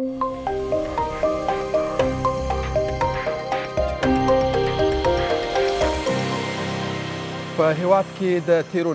په هیواد کې د تیرو نهو میاشتو په اوږدو کې څه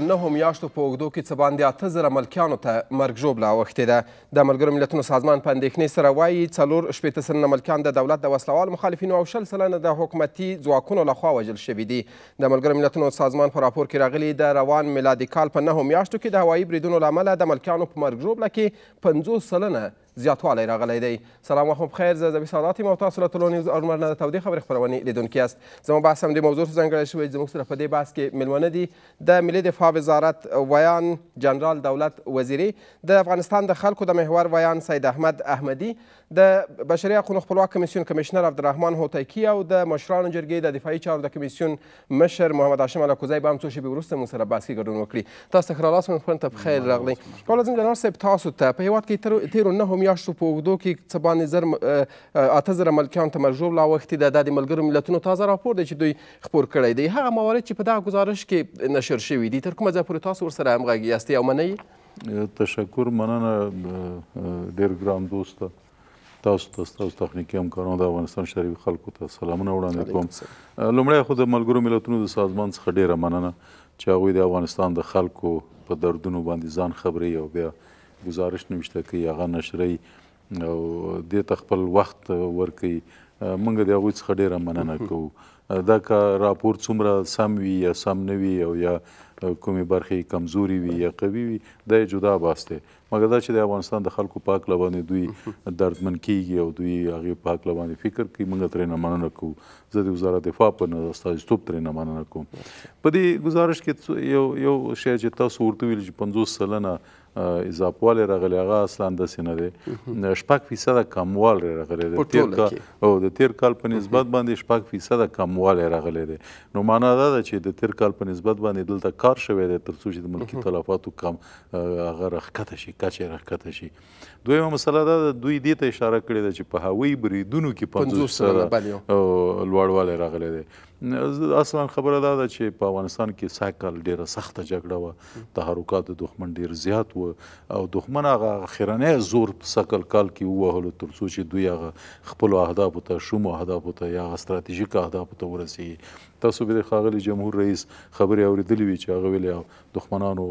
باندې اته زره ملکیانو ته مرګ ژوبله اوښتې ده د ملګرو ملتونو سازمان په اندېښنې سره وایي څلور شپېته سلنه ملکیان د دولت د وسلوالو مخالفینو او شل سلنه د حکومتي ځواکونو لخوا وژل شوي دي د ملګرو ملتونو سازمان په راپور کې راغلي د روان میلادي کال په نهو میاشتو کې د هوایي بریدونو له امله د ملکیانو په مرګ ژوبله کې پنځوس سلنه زیاتوالی راغلی دی سلام وخت مو بخیر زه زبی سادات یم او تاسو له ټولو نیوز اړمرنه د تودې خبرې خپرونې لیدونکي یاست زما بحث هم دې موضوع ته ځانګړی شوی زموږ سره په دې بحث کې میلمانه دي د ملي دفاع وزارت ویان جنرال دولت وزیری د افغانستان د خلکو د محور ویان سید احمد احمدي د بشري حقوقو خپلواک کمیسیون کمشنر عبدالرحمن هوتکی او د مشرانو جرګې د دفاعي چارو د کمیسیون مشر محمد هاشم الکوزی به هم څو شیبې وروسته موږ سره بحث کې ګډون وکړي تاسو ښه راغلاست مېلمه ته پخیر راغلی کالازم جنرال صاحب تاسو ته په هیواد کې تیرو نهو میاشتو په اوږدو کې څه باندې زر اته زره ملکیانو ته مرجوع لاوښتې ده دا د ملګرو ملتونو تازه راپور دی چې دوی خپور کړی دی هغه موارد چې په دغه ګزارش کې نشر شوي دي تر کومه ځای پورې تاسو ورسره همغږي یاستئ او منئ تشکر مننه ډیر ګران دوسته تاسو ته ستاسو تخنیکي همکارانو د افغانستان شریف خلکو ته سلامونه وړاندې کوم لومړی خو د ملګرو ملتونو د سازمان څخه ډیره مننه چې هغوی د افغانستان د خلکو په دردونو باندې ځان خبرې او بیا گزارش نوشته کوي هغه نشري او دې ته خپل وخت ورکوي موږ د هغوی څخه ډیره مننه کوو دا که راپور څومره سم وي یا سم نه وي او یا کومې برخې کمزوري وي یا قوي وي دا جدا باس دی مګر دا چې د افغانستان د خلکو پاک لبانې دوی دردمن کیږي او دوی هغې پاک لبانې فکر کوي موږ ترې نه مننه کوو زه د وزارت دفاع په استازیتوب ترې نه مننه کوم په دې ګزارش کې یو یو شی چې تاسو ورته ویل چې پنځوس سلنه اضافوالی راغلی هغه اصلا داسې نه دی شپږ فیصده کموالی راغلی دی تیر کال او د تیر کال په نسبت باندې شپږ فیصده کموالی راغلی دی نو معنا دا ده چې د تیر کال په نسبت باندې دلته کار شوی دی تر څو چې د ملکي تلفاتو کم هغه راښکته شي کچه راښکته شي دویمه مسله دا ده دوی دې ته اشاره کړې ده چې په هوایي بریدونو کې پنځوس سره لوړوالی راغلی دی اصلا خبره دا ده چې په افغانستان کې سایکل ډیره سخته جګړه وه تحرکات د دښمن ډیر زیات وو او دښمن هغه خیرنې زور په سکل کال کې ووهلو تر څو چې دوی هغه خپل اهداف ته شوم اهداف ته یا ستراتیژیک اهداف ته ورسیږي تاسو به د ښاغلي جمهور رئیس خبرې اورېدلې وي چې هغه ویلې دښمنانو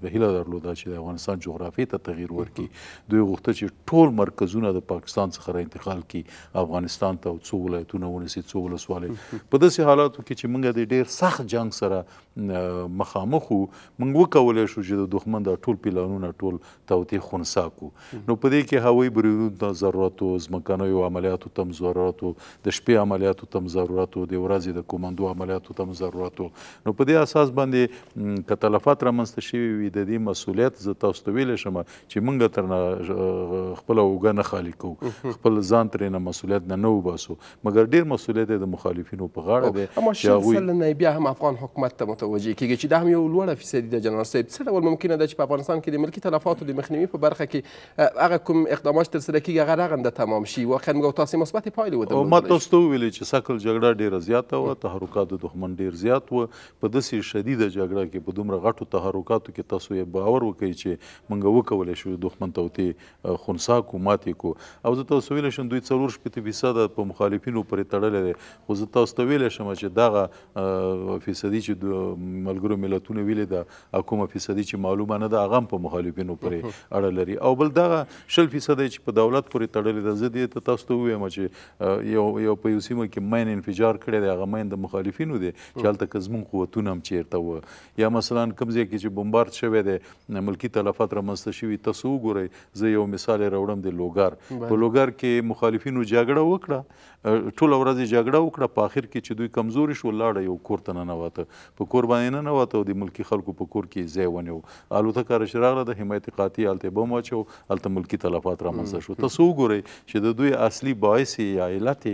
به هیله درلوده چې د افغانستان جغرافیې ته تغییر ورکړي دوی غوښته چې ټول مرکزونه د پاکستان څخه را انتقال کړي افغانستان ته او څو ولایتونه ونیسي څو ولسوالۍ په داسې حالاتو کې چې موږ د ډېر سخت جنگ سره مخامخ موږ وکولای شو چې د دښمن د ټول پلانونه ټول توتی خونسا کو نو په دې کې هوایي بریدونو ته ضرورت او ځمکنیو عملیاتو تم ضرورت د شپې عملیاتو تم ضرورت د ورځې د کومندو عملیاتو تم ضرورت نو په دې اساس باندې کتلفات رامنځته شوي وي د دې مسولیت زه تاسو ته ویل شم چې موږ تر خپل اوګه نه خالی کو خپل ځان ترې نه مسولیت نه نو باسو مګر ډیر مسولیت د مخالفینو په غاړه دی چې هغه بیا هم افغان حکومت ته متوجه کیږي چې دا هم یو لوړه فیصدي ده جنرال صاحب څه ډول ممکنه ده چې په افغانستان کې د ملکي تلفاتو د مخنیوي په برخه کې هغه کوم اقدامات ترسره کیږي هغه رغنده تمام شي واقعا موږ تاسو مثبت پایلې ودرلودل ما تاسو ته ویلي چې سکل جګړه ډیره زیاته وه تحرکات د دښمن ډیر زیات وه په داسې شدیده جګړه کې په دومره غټو تحرکاتو کې تاسو یې باور وکړئ چې موږ وکولی شو دښمن ته وتې خنسا کو ماتې کو او زه تاسو ویلی شم دوی څلور شپېته فیصده په مخالفینو پورې تړلی دی خو زه تاسو ته ویلی شم چې دغه فیصدي چې ملګرو ملتونو ویلې ده کومه فیصدي چې معلومه نه ده هغه هم په مخالفینو پورې اړه لري او بل دغه شل فیصده چې په دولت پورې تړلې ده زه دې ته تاسو ته ووایم چې یو یو په یو سیمه کې مین انفجار کړی دی هغه مین د مخالفینو دی چې هلته که زموږ قوتونه هم چیرته وه یا مثلا کوم ځای کې چې بمبارد شوی دی ملکي تلفات رامنځته شوي تاسو وګورئ زه یو مثال یې راوړم د لوګار په لوګار کې مخالفینو جګړه وکړه ټول ورځ جګړه وکړه په اخر کې چې دوی کمزوري شو لاړه یو کور ته ننوته په کور باندې ننوته او د ملکی خلکو په کور کې ځای ونیو الوتکه راشه راغله د حمایت قاطع هلته بم واچو هلته ملکي تلفات رامنځته شو تاسو وګورئ چې د دوی اصلي باعث یا علت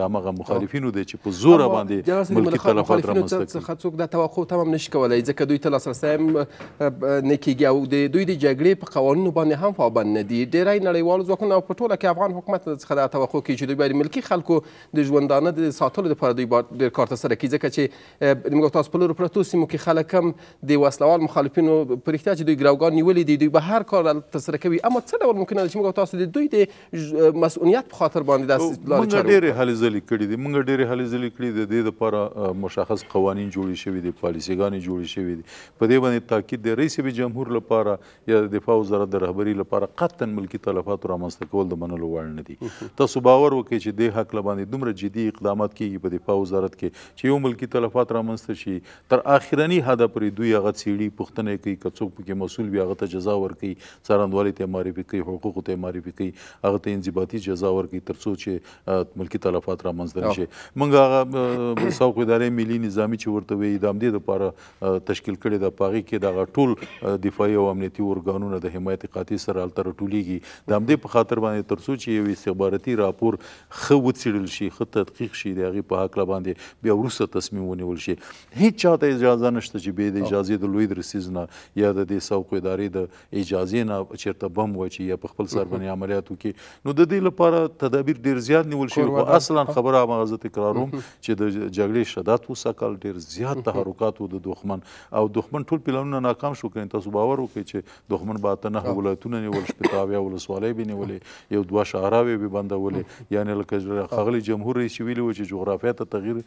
د هغه مخالفینو دی چې په زور باندې ملکي تلفات رامنځته کړي څخه څوک دا توقع تمام نشي کولای ځکه دوی ته لاسرسی هم نه کیږي او د دوی د جګړې په قوانینو باندې هم پابند نه دي ډیری نړیوال ځواکونه او په ټوله کې افغان حکومت څخه دا توقع کیږي چې دوی باید ملکي خلکو د ژوندانه د ساتلو لپاره دوی ډېر کار ترسره کوي ځکه چې موږ تاسو په لرو پرتو سیمو کې خلک هم د وسلوال مخالفینو په رښتیا چې دوی ګروګان نیولي دي دوی به هر کار ترسره کوي اما څه ډول ممکنه ده چې موږ تاسو د دوی د مسؤلیت په خاطر باندې داسې لارې چارې موږ ډېرې هلې ځلې کړي دي موږ ډېرې هلې ځلې کړي د دې لپاره مشخص قوانین جوړې شوي دي پالیسیګانې جوړې شوي دي په دې باندې تاکید د رئیس جمهور لپاره یا د دفاع وزارت د رهبري لپاره قطعا ملکي تلفات رامنځته کول د منلو وړ نه دي تاسو باور وکړئ چې د حق لباندې دومره جدي اقدامات کیږي په دفاع وزارت کې چې یو ملکی تلفات رامنځته شي تر آخرنی حد پورې دوی هغه سیړي پښتنه کوي کڅوک پکې مسول وي هغه ته جزا ورکړي څارنوالي ته معرفي کوي حقوق ته معرفي کوي هغه ته انضباطي جزا ورکړي ترڅو چې ملکی تلفات رامنځته شي موږ هغه سوق ادارې ملي نظامی چې ورته وي د همدې لپاره تشکیل کړی د پاغي کې دغه ټول دفاعي او امنیتي ارګانونه د حمایت قاطع سره التر ټولیږي د همدې په خاطر باندې ترسو چې یو استخباراتي راپور خو وڅېړل شي ښه تحقیق شي د هغې په هکله باندې بیا وروسته تصمیم ونیول شي هیڅ چا ته اجازه نشته چې بې د اجازې د لوی درسیز نه یا د دې سوق ادارې د اجازې نه چېرته بم واچي یا په خپل سر باندې عملیات وکړي نو د دې لپاره تدابیر ډېر زیات نیول شوي خو اصلا خبره هماغه زه تکراروم چې د جګړې شدت وسکل ډېر زیات تحرکات و د دښمن او دښمن ټول پلانونه ناکام شو کړي تاسو باور وکړئ چې دښمن به اته نهه ولایتونه نیول شپېته اویا ولسوالۍ به نیولې یو دوه شهراوې به بندولې یعنې لکه خاغلی جمهور رئیس ویلی و چې جغرافیه ته تغییر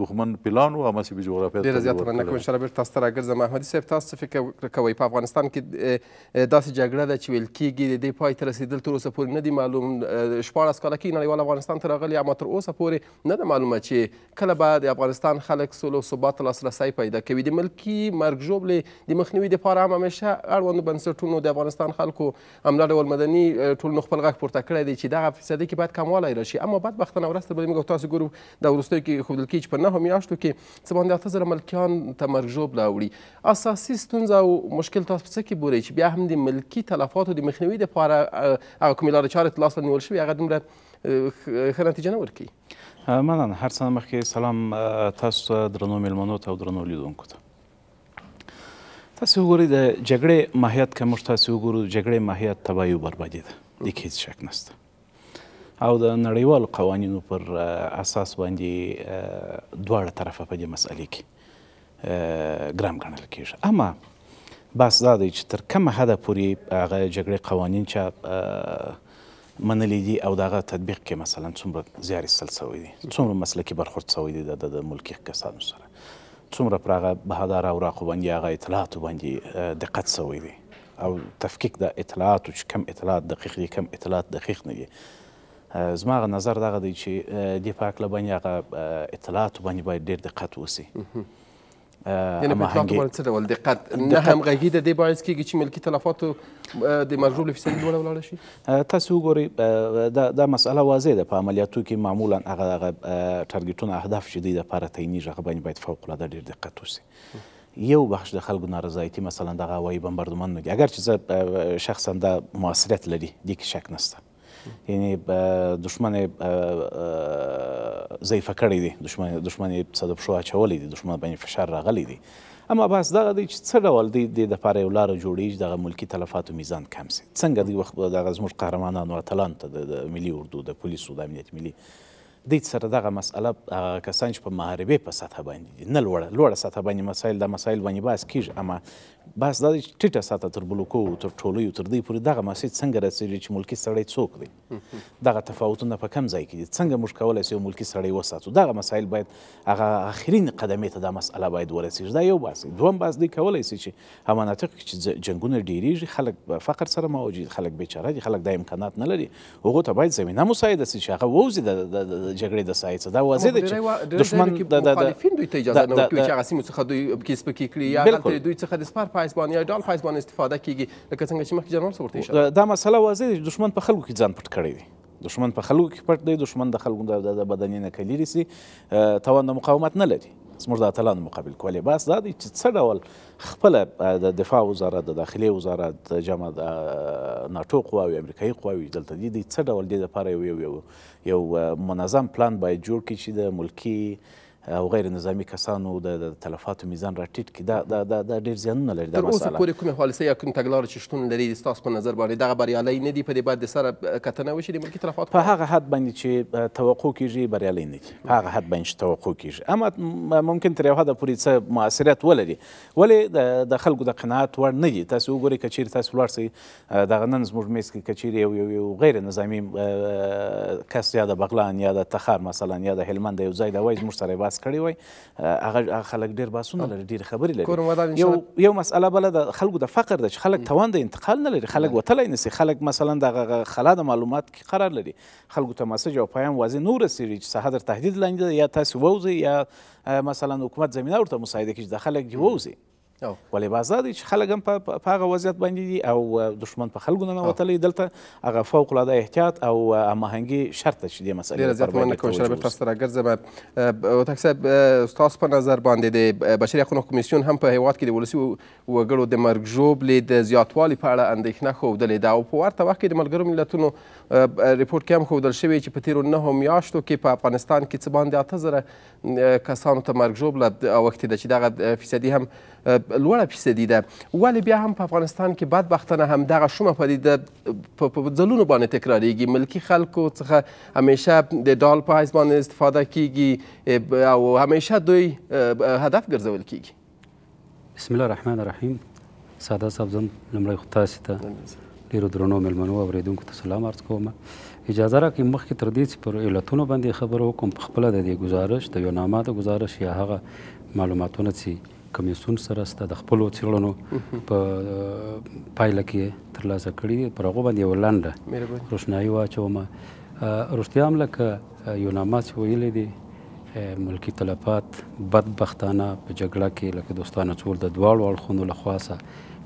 دښمن پلان او هماسې به جغرافیه ډېره زیاته مننه کوم چې را بېرته تاسو ته راګرځم احمدي صاحب تاسو څه فکر کوئ په افغانستان کې داسې جګړه ده چې ویل کېږي د دې پای ته رسېدل تر اوسه پورې نه دي معلوم شپاړس کاله کې نړیوال افغانستان ته راغلی اما تر اوسه پورې نه ده معلومه چې کله به د افغانستان خلک سولو ثبات لاسرسی پیدا کوي د ملکي مرګ ژوبلې د مخنیوي دپاره هم همیشه اړوندو بنسټونو د افغانستان خلکو همدا ډول مدني ټولنو خپل غږ پورته کړی دی چې دغه فیصدي کې باید کموالی راشي اما بدبختانه ورسته به موږ تاسو ګورو د ورستۍ کې خودل کې په نهو میاشتو کې څه باندې اته زره ملکیان ته مرګژوب راوړي اساسي ستونزه او مشکل تاسو په څه کې بورئ چې بیا هم د ملکي تلفاتو د مخنیوي دپاره هغه کومې لارې چارې تر لاسه نیول شوي هغه دومره ښه نتیجه نه ورکوي مننه هر څه مخکې سلام تاسو ته درنو میلمنو ته او درنو لیدونکو ته تاسو وګورئ د جګړې ماهیت که موږ تاسو وګورو جګړې ماهیت تباهي او بربادي ده د هیڅ شک نشته او د نړیوالو قوانینو پر اساس باندې دواړه طرفه په دې مسئله کې ګرام ګڼل کیږي اما بس دا دی چې تر کومه حده پورې هغه جګړې قوانین چې منلې دي او دغه تطبیق کې مثلا څومره زیار ایستل سوی دي څومره مسلکي برخورد سوی دي د ملکي کسانو سره څومره پر هغه بهادار او راقوبندي هغه اطلاعاتو باندې دقت سوی دي او تفکیک د اطلاعاتو چې کم اطلاعات دقیق دي کم اطلاعات دقیق نه دي زما غ نظر دغه دی چې د پاکله باندې هغه اطلاعات باندې باید ډیر دقت وسی یعنی په اطلاعات باندې څه ډول دقت نه همغږي د دې باعث کیږي چې ملکي تلفاتو د مجروب له فیصدي لوړه ولاړه شي تاسو وګورئ دا دا مسأله واضح ده په عملیاتو کې معمولا هغه هغه ټارګټونه اهداف چې دی لپاره تعینیږي هغه باندې باید فوقالعاده ډیر دقت وسی یو بخش د خلکو نارضایتي مثلا د هوایي بمبردمانونو کې اگر چې زه شخصا دا موثریت لري دې کې شک نسته یعنی دشمن ضعیفه کړی دی دشمن دشمن یې څه د پښو اچولی دی دشمن باندې فشار راغلی دی اما بحث دغه دی چې څه ډول دی د دپاره یو لاره جوړیږي دغه ملکي تلفاتو میزان کم سي څنګه دی وخت دغه زموږ قهرمانانو اتلان ته د ملي اردو د پولیسو د امنیت ملي د سره دغه مسله کسان چې په محاربې په سطح باندې نه لوړه لوړه سطح باندې مسایل د مسایل باندې بحث کیږي اما بس دا ټیټه ساته تر بلوکو تر ټولیو تر دې پورې دغه مسیج څنګه رسېږي چې ملکي سړی څوک دی دغه تفاوتونه په کم ځای کې دي څنګه موږ کولی سو ملکي سړی وساتو دغه مسایل باید هغه آخرین قدمې ته دا مسئله باید ورسېږي دا یو بحث دی دویم بحث دی کولی سي چې هغه مناطق کې چې جنګونه ډېرېږي خلک په فقر سره مواجه دي خلک بېچاره دي خلک دا امکانات نه لري هغو ته باید زمینه مساعده سي چې هغه ووځي د جګړې د ساحې څه دا واضح دی چې دښمن د مخالفین دوی ته اجازه نه ورکوي چې هغه سیمو څخه دوی کې سپکې کړي یا دوی څخه د سپار په حساب یا ډال په حساب استفاده کیږي لکه څنګه چې مخکې جنرال سپورت شو دا مسله واضح ده دښمن په خلکو کې ځان پټ کړی دی دښمن په خلکو کې پټ دی دښمن د خلکو د بدنې نه کلیری سي توان د مقاومت نه لري زموږ د اتلانو مقابل کولی بس دا دی چې څه ډول خپله د دفاع وزارت د داخلي وزارت جمع د ناټو قواوي امریکایي قواوي دلته دي څه ډول دې دپاره یو یو یو منظم پلان باید جوړ کړي چې د ملکي او غیر نظامی کسانو د تلفاتو میزان راټیټ کړي دا دا دا, دا ډېر زیانونه لري دا مسله تر اوسه پورې کومې پالیسۍ یا کوم تګلارې چې شتون لري ستاسو په نظر باندې دغه بریالی نه دي په دې باید د سره کتنه وشي د ملکي تلفاتو په هغه حد باندې چې توقع کیږي بریالی نه دي په هغه حد باندې چې توقع کیږي اما ممکن تر یو حده پورې څه مؤثریت ولري ولې د خلکو د قناعت وړ نه دي تاسو وګورئ که چیرې تاسو ولاړ سئ دغه نن زموږ میز کې که چیرې یو یو غیر نظامي کس یا د بغلان یا د تخار مثلا یا د هلمند یو ځای دی وایي زموږ سره یې بحث کړی وای هغه خلک ډیر باسونه لري ډیر خبرې لري یو یو مسأله بل د خلکو د فقر د خلک توان د انتقال نه لري خلک وتلی نسی خلک مثلا د خلا د معلومات کې قرار لري خلکو ته مسج او پیام واضح نه ورسېږي چې ساحه در تهدید لاندې یا تاسو ووځئ یا مثلا حکومت زمینه ورته مساعده کړي چې د خلک دې ووځي ولې بازار دی چې خلک هم په هغه وضعیت باندې دي او دښمن په خلکو ننوتلی دلته هغه فوقالعاده احتیاط او هماهنګي شرط ده چې دې مسلې ډېره زیات مننه کوم شرابې تاسو ته راګرځم هوتک صاحب ستاسو په نظر باندې د بشري حقونو کمیسیون هم په هیواد کې د ولسي وګړو د مرګ ژوبلې د زیاتوالي په اړه اندېښنه ښودلې ده او په ورته وخت کې د ملګرو ملتونو ریپورټ کې هم ښودل شوی چې په تیرو نهو میاشتو کې په افغانستان کې څه باندې اته زره کسانو ته مرګ ژوبله اوښتې ده چې دغه فیصدي هم لوړه فیصدي ده ولې بیا هم په افغانستان کې بدبختانه همدغه شومه پدیده په ځلونو باندې تکراریږي ملکی خلکو څخه همیشه د ډال په حیث باندې استفاده کیږي او همیشه دوی هدف ګرځول کیږي بسم الله الرحمن الرحیم ساده صاحب زم لمړی خو تاسو ته ډېرو درنو میلمنو اورېدونکو ته سلام عرض کوم اجازه راکړئ مخکې تر دې چې پر علتونو باندې خبره وکړم پخپله د دې ګزارش د یو نامه د ګزارش یا هغه معلوماتونه چې کمیسون سره ست د خپل څېړنو په پایله کې ترلاسه کړي پر هغه باندې ولاند روشنایي واچوم رښتیا هم لکه یو ناماس ویلې دي ملکی تلفات بدبختانه په جګړه کې لکه دوستانه څور د دواړو اړخونو له خواسه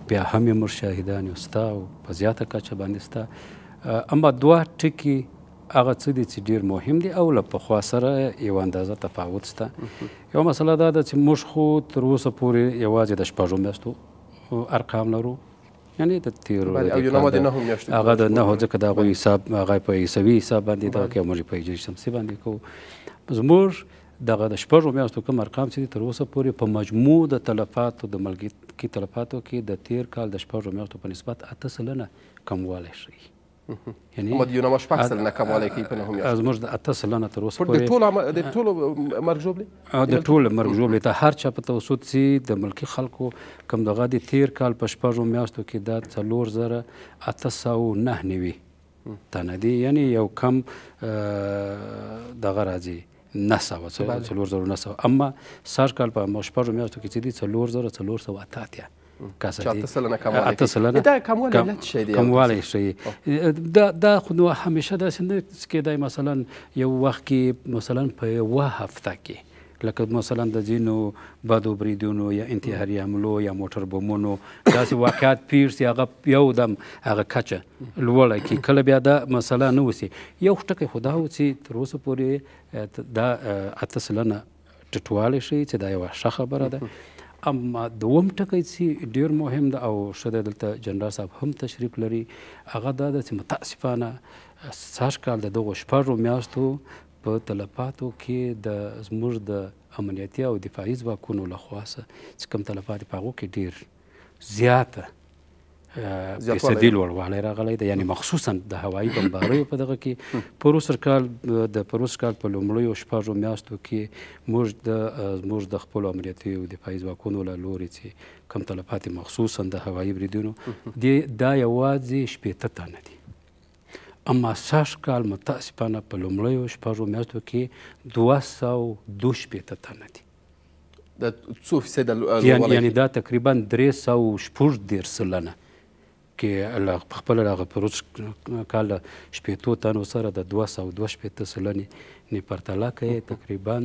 بیا هم یې مر شاهدان یو ستا او په زیاته کچه باندې ستا اما دوه ټکي هغه څه دي چې ډیر مهم دي او له پخوا سره یو اندازه تفاوت شته یو مسله دا ده چې موږ خو تر اوسه پورې یوازې د شپږو میاشتو ارقام لرو یعنی د تیرو او یو نماد نه هم میاشتو هغه د نه ځکه د هغوی حساب هغه په عیسوي حساب باندې دا کوي موږ په هجري شمسي باندې کوو زموږ دغه د شپږو میاشتو کوم ارقام چې تر اوسه پورې په مجموع د تلفاتو د ملګرتۍ تلفاتو کې د تیر کال د شپږو میاشتو په نسبت اته سلنه کموالی ښیي یعنی مدیونه مش پاک سلنه کوموالی کوي په نهو میاشتو زموږ د اته سلنه تر اوسه پورې د ټولو د ټولو مرګ ژوبلې د ټولو مرګ ژوبلې ته هر چا په توسط سي د ملکی خلکو کم دغه د تیر کال په شپږو میاشتو کې دا څلور زره اته سوه نه نوي تنه دي یعنی یو کم دغه راځي نه سوه څلور زره نه سوه اما سږ کال په شپږو میاشتو کې چې دي څلور زره څلور سوه اته اتیا کاسه دي اته سلنه کموالی اته سلنه دا کموالی علت شي دی کموالی شي دا دا خو نو همیشه داسې نه کې دا مثلا یو وخت کې مثلا په یوه هفته کې لکه مثلا د ځینو بدو بریدونو یا انتحاري حملو یا موټر بمونو داسې واقعات پیر سي هغه یو دم هغه کچه لوړه کی کله بیا دا مسله نه وسی یو ټکی خدا وسی تر اوسه پورې دا اته سلنه ټټواله شي چې دا یو ښه خبره ده ام دوم ټکی چې ډیر مهم ده او شته دلته جنرال صاحب هم تشریف لري هغه دا د متاسفانه ساش کال د دغه شپږو میاشتو په تلفاتو کې د زموږ د امنیتي او دفاعي ځواکونو لخوا څه کم تلفات په هغه کې ډیر زیاته استدیل ولوالې راغلی دی یعنی مخصوصا د هوایي بمباریو په دغه کې پروسر کال د پروسر کال په لومړیو شپږو میاشتو کې موږ د موږ د خپل امنیتي او دفاعي ځواکونو له لوري چې کم تلفات مخصوصا د هوایي بریدونو دا یوازې شپېته تنه دي اما ساش کال متاسفانه په لومړیو شپږو میاشتو کې دوه سوه دوه شپېته تنه دي د څو فیصده یعنی دا تقریبا درې سوه شپږ دېرش سلنه کې له خپل هغه پروس کال شپېتو تنو سره د دوه سوه دوه شپېته سلنې نه پرتله کوي تقریبا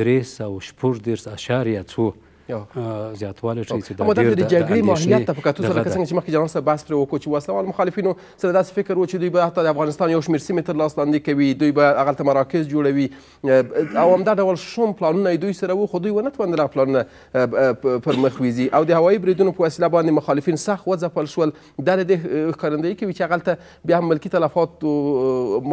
درې سوه شپږ دېرش اعشاریه څو زیاتوالی ښیي چې دا ډېر د جګړې ماهیت ته په کتو سره لکه څنګه چې مخکې جنرال صاحب بحث پرې وکړو چې وسلوال مخالفینو سره داسې فکر و چې دوی به حتی د افغانستان یو شمېر سیمې تر لاس لاندې کوي دوی به هغلته مراکز جوړوي او همدا ډول شوم پلانونه دوی سره وو خو دوی ونه توانل هغه پلانونه پر مخ ویزي او د هوایي بریدونو په وسیله باندې مخالفین سخت وځپل شول دا د دې ښکارندویي کوي چې هغلته بیا هم ملکي تلفات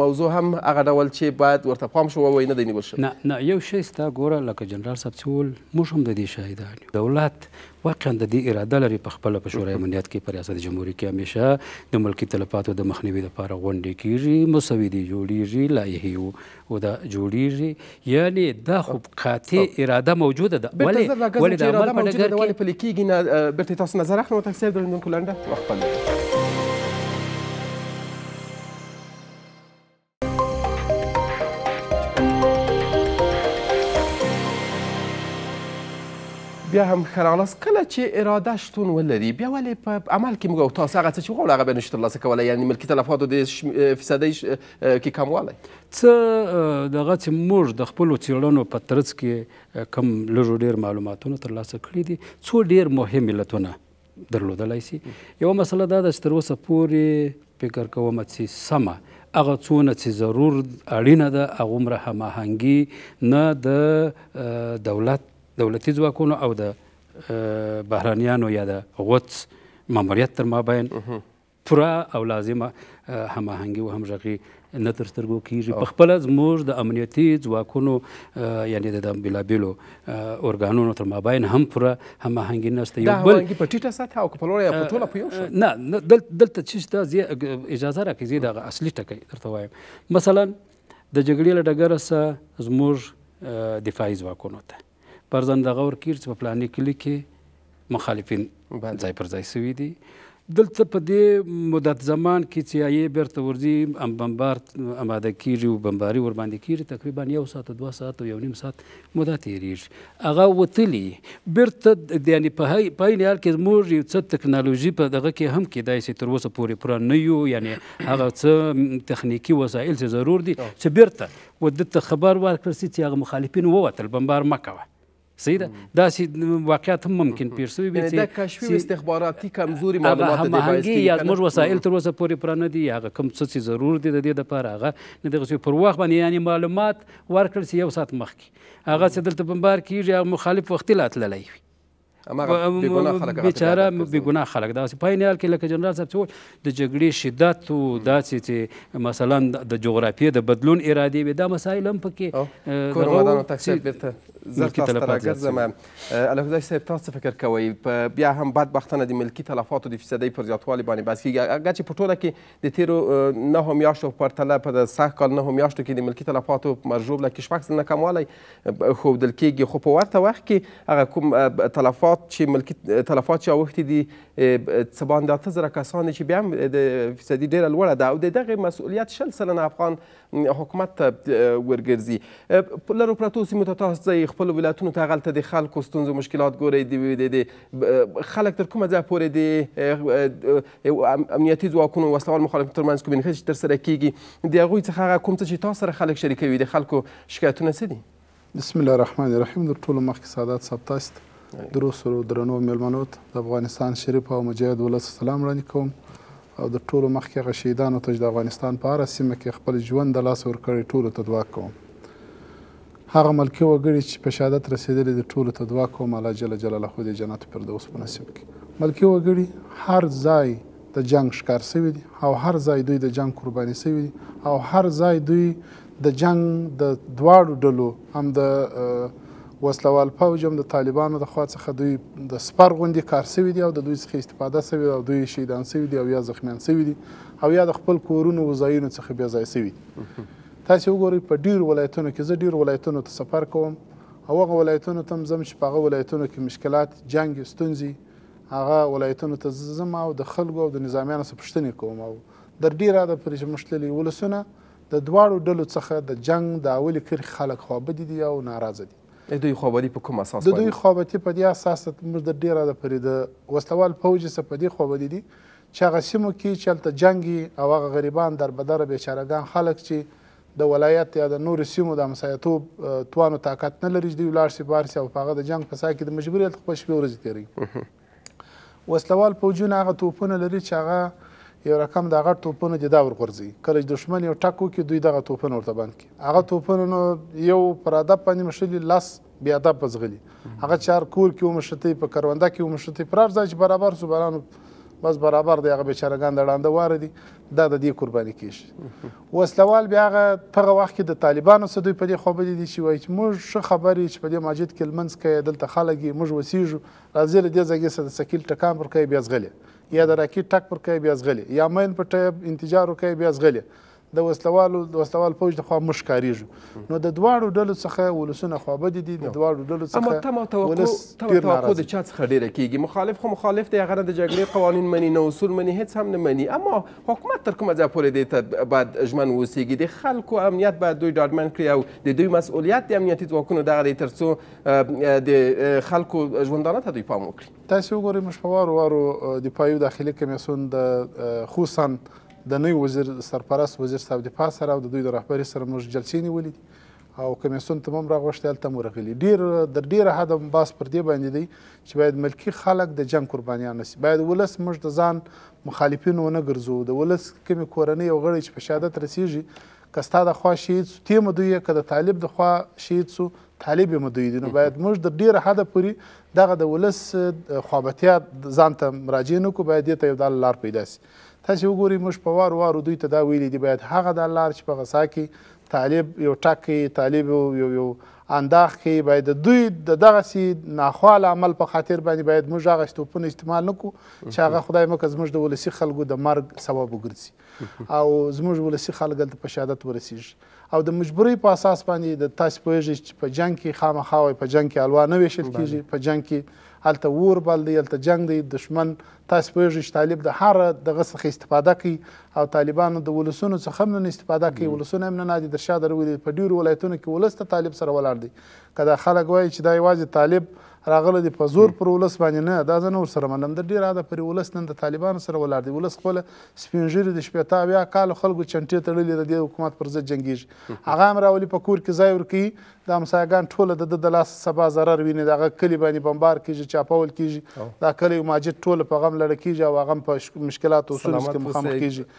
موضوع هم هغه ډول چې باید ورته پام شو وای نه دی نیول شوی نه نه یو شی ستا ګوره لکه جنرال صاحب چې وویل موږ هم د دې شاهد دولت واقعا د دې اراده لري په خپل په شورای امنیت کې پر ریاست جمهوریت کې همیشه د ملکی تلفاتو د مخنیوي لپاره غونډې کیږي مسویدې جوړیږي لایحې او دا جوړیږي یعنی دا خو قاطع اراده موجوده ده ولې ولې د عمل په ډګر کې ولې پلي کیږي نه بیرته تاسو نظر اخلم تفسیر درلودونکو لنډه وخت بیا هم خلاص کله چې اراده شتون ولري بیا ولې په عمل کې موږ او تاسو هغه څه چې وغواړو هغه به نشو ترلاسه کولی یعنې ملکي تلفاتو د فیصدۍ کې کموالی څه دغه چې موږ د خپلو څېړنو په ترڅ کې کم لږو ډېر معلوماتونه ترلاسه کړي دي څو ډېر مهم علتونه درلودلی سي یوه مسله دا ده چې تر اوسه پورې فکر کوم چې سمه هغه څونه چې ضرور اړینه ده هغومره هماهنګي نه د دولت دولتي ځواکونو او د بهرانیانو یا د غوڅ ماموریت تر مابین پوره او لازمه هماهنګي او همغږي نه تر سترګو کیږي په خپله زموږ د امنیتي ځواکونو یعنی د بېلابېلو ارګانونو تر مابین هم پوره هماهنګي نشته یو بل په ټیټه سطح او په لوړه په ټوله په یو شان نه دلته چې دا اجازه راکړي زه دغه اصلي ټکی درته وایم مثلا د جګړې له ډګره څخه زموږ دفاعي ځواکونو ته فرزند دغه ورکیږي چې په فلاني کلي کې مخالفین ځای پر ځای سوي دي دلته په دې مدت زمان کې چې آیې بیرته ورځي ام بمبار اماده کیږي او بمباري ورباندې کیږي تقریبا یو ساعت دوه ساعت او یو نیم ساعت مدت تیریږي هغه وتلی بیرته یعنې په پای حال کې زموږ یو څه ټکنالوژي په دغه کې هم کېدای شي تر اوسه پورې پوره نه یو یعنې هغه څه تخنیکي وسایل چې ضرور دي چې بیرته و دته خبر ورکړل شي چې هغه مخالفین ووتل بمبار مه کوه صحیح ده داسې واقعیت هم ممکن پېښ شوي وي چې د کشفي استخباراتي کمزوري معلومات د همغږي یا زموږ وسایل تر اوسه پورې پرانه دي هغه کوم څه چې ضرور دي د دې دپاره هغه نه دغسې پر وخت باندې یعنې معلومات ورکړل سي یو ساعت مخکې هغه چې دلته بمبار کېږي هغه مخالف وختي لا تللی وي امغه بیګناه خلک بیچاره بیګناه خلک دا په نیال کې لکه جنرال صاحب څو د جګړې شدت او داسې چې مثلا د جغرافیې د بدلون ارادې وي دا مسایل هم پکې کورمدان تکثیر بیرته زرت راګرځم الهدای صاحب تاسو فکر کوئ په بیا هم بعد وختونه د ملکی تلفاتو د فیصدۍ پر زیاتوالي باندې بس کیږي اگر چې په ټوله کې د تیرو نهو میاشتو پرتله په سخت کال نهو میاشتو کې د ملکی تلفاتو مرجوب لکه شپږ سلنه کموالی ښودل کیږي خو په ورته وخت کې هغه کوم تلفات تلفات چې ملکی تلفات چې اوښتي دي څه باندې اته زره کسان چې بیا هم د فیصدي ډېره لوړه ده او د دغې مسؤلیت شل سلنه افغان حکومت ته ورګرځي په لرو پرتو سیمو ته تاسو ځئ خپلو ولایتونو ته هغلته د خلکو ستونزو مشکلات ګورئ د خلک تر کومه ځایه پورې د امنیتي ځواکونو وسلوال مخالفینو ترمنځ کمیونیکیشن ترسره کیږي د هغوی څخه هغه کوم څه چې تاسو سره خلک شریکوي د خلکو شکایتونه څه دي بسم الله الرحمن الرحیم در ټولو مخکې سادات صاحب تاسو درو سره درنو میلمنو ته د افغانستان شریف او مجاهد ولس سلام وړاندې کوم او د ټولو مخکې غ شهیدانو ته د افغانستان په اړه سیمه کې خپل ژوند د لاس ورکړی ټولو ته دعا کوم هغه ملکی وګړي چې په شهادت رسیدلي د ټولو ته دعا کوم الله جل جلاله خو دې جنت فردوس په نصیب کړي ملکی وګړي هر ځای د جنگ ښکار سوي دي او هر ځای دوی د جنگ قرباني سوي دي او هر ځای دوی د جنگ د دواړو ډلو هم د وسلوال پوج هم د طالبانو د خوا څخه دوی د سپر غوندې کار سوي دي او د دوی څخه استفاده سوي او دوی شهیدان سوي دي او یا زخمیان سوي دي او یا د خپل کورونو او ځایونو څخه بیا ځای سوي دي تاسو وګورئ په ډیرو ولایتونو کې زه ډیرو ولایتونو ته سفر کوم او هغه ولایتونو ته زم چې په هغه ولایتونو کې مشکلات جنگ ستونزې هغه ولایتونو ته زم او د خلکو او د نظامیانو څخه پوښتنې کوم او در ډیره د پرې مشتلي ولسونه د دواړو ډلو څخه د جنگ د اولې کرښې خلک خوابدي دي او ناراضه دي دوی خوابدي په کوم اساس د دوی خوابتي په دې اساس موږ د ډیره د پرې د وسلوال فوج څخه په دې خوابدي دي چې هغه سیمو کې چې هلته جنګي او هغه غریبان دربدر بیچارهګان خلک چې د ولایت یا د نورو سیمو د همسایتوب توانو طاقت نه لري چې دوی ولاړ سي بار سي او په هغه د جنګ په ساه کې د مجبوري هلته خپل شپې ورځې تېروي وسلوال پوجونه هغه توپونه لري چې هغه یو رقم دغه توپونه جدا ورغورځي کله چې دښمن یو ټکو کې دوی دغه توپونه ورته باندې کی هغه توپونه نو یو پر ادب باندې مشلي لاس بیا ادب پزغلی هغه چار کور کې ومشتي په کرونده کې ومشتي پر ارزه چې برابر سوبرانو بس برابر دی هغه بیچارهګان د ړانده واره دي دا د دې قرباني کیږي وسلوال بیا هغه په وخت کې د طالبانو سره دوی په دې خو بده دي چې وایي چې موږ ښه خبرې چې په دې ماجد کې لمنځ کې دلته خلګي موږ وسیږو راځي له دې ځای سره د سکیل ټکان پر کوي بیا ځغلی یا د راکټ ټک پر کوي بیا ځغلي یا مین په ټیب انتجار کوي بیا ځغلي د وسلوالو د وسلوال پوج د خوا مش کاریږي نو د دواړو ډلو څخه ولسونه خو بد دي د دواړو ډلو څخه اما تم توقع توقع د چا څخه ډیره کیږي مخالف خو مخالف دی هغه د جګړې قوانین مني نه اصول مني هیڅ هم نه مني اما حکومت تر کومه ځای پورې د بعد ژمن وسیږي د خلکو امنیت باید دوی ډاډمن کړي او د دوی مسؤلیت د امنیتي ځواکونو دغه دی ترڅو د خلکو ژوندانه ته دوی پام وکړي تاسو وګورئ مش په وارو وارو د پایو داخلي کمیسون د خوسن د نوي وزیر سرپرست وزیر صاحب دفاع سره او د دوی د رهبرۍ سره موږ جلسې نیولې دي او کمیسیون ته مو هم راغوښتې هلته مو راغلي ډېر تر ډېره حده بحث پر دې باندې دی چې باید ملکي خلک د جنګ قربانیان نه سي باید ولس موږ د ځان مخالفین ونه ګرځو د ولس کومې کورنۍ او غړي چې په شهادت رسیږي که ستا د خوا شهید سو تی مدوی که د طالب د خوا شهید سو طالب یې مدوی دي نو باید موږ د ډېره حده پورې دغه د ولس خوابتیا ځان ته مراجعه نه کړو باید دې ته یو دال لار پیدا سي تاسې وګورئ موږ په وارو وارو دوی ته دا ویلي دي باید هغه دا لار چې په غسا کې طالب یو ټک طالب یو یو انداخ کې باید دوی د دغسې ناخوال عمل په خاطر باندې باید موږ هغه توپونه استعمال نه کړو چې هغه خدای مکه زموږ د ولسي خلکو د مرګ سبب وګرځي او زموږ ولسی خلک دلته په شهادت ورسیږي او د مجبورۍ په اساس باندې د تاسو پوهیږئ چې په جنگ کې خامخا وای په جنگ کې الوا نه ویشل کیږي په جنگ کې هلته اور بل دی هلته جنگ دی دشمن تاسو پوهیږئ چې طالب د هر دغه څخه استفاده کوي او طالبانو د ولسونو څخه هم نه استفاده کوي ولسونه هم نه نادي در شا درولي په ډیرو ولایتونو کې ولس ته طالب سره ولاړ دی که دا خلک وایي چې دا یوازې طالب راغله دي په زور پر ولس باندې نه دا زه نه ورسره منم د ډېر عاده پرې ولس نن د طالبانو سره ولاړ دی ولس خپله سپین ږیري د شپېته اویا کالو خلکو چنټې تړلې د دې حکومت پر ضد جنګېږي هغه هم راولي په کور کې ځای ورکوي دا همسایګان ټوله د ده د لاس سبا ضرر ویني د هغه کلي باندې بمبار کېږي چاپول کېږي دا کلی ماجد ټوله په غم لړه کېږي او هغه هم په مشکلاتو او ستونزو کې مخامخ کېږي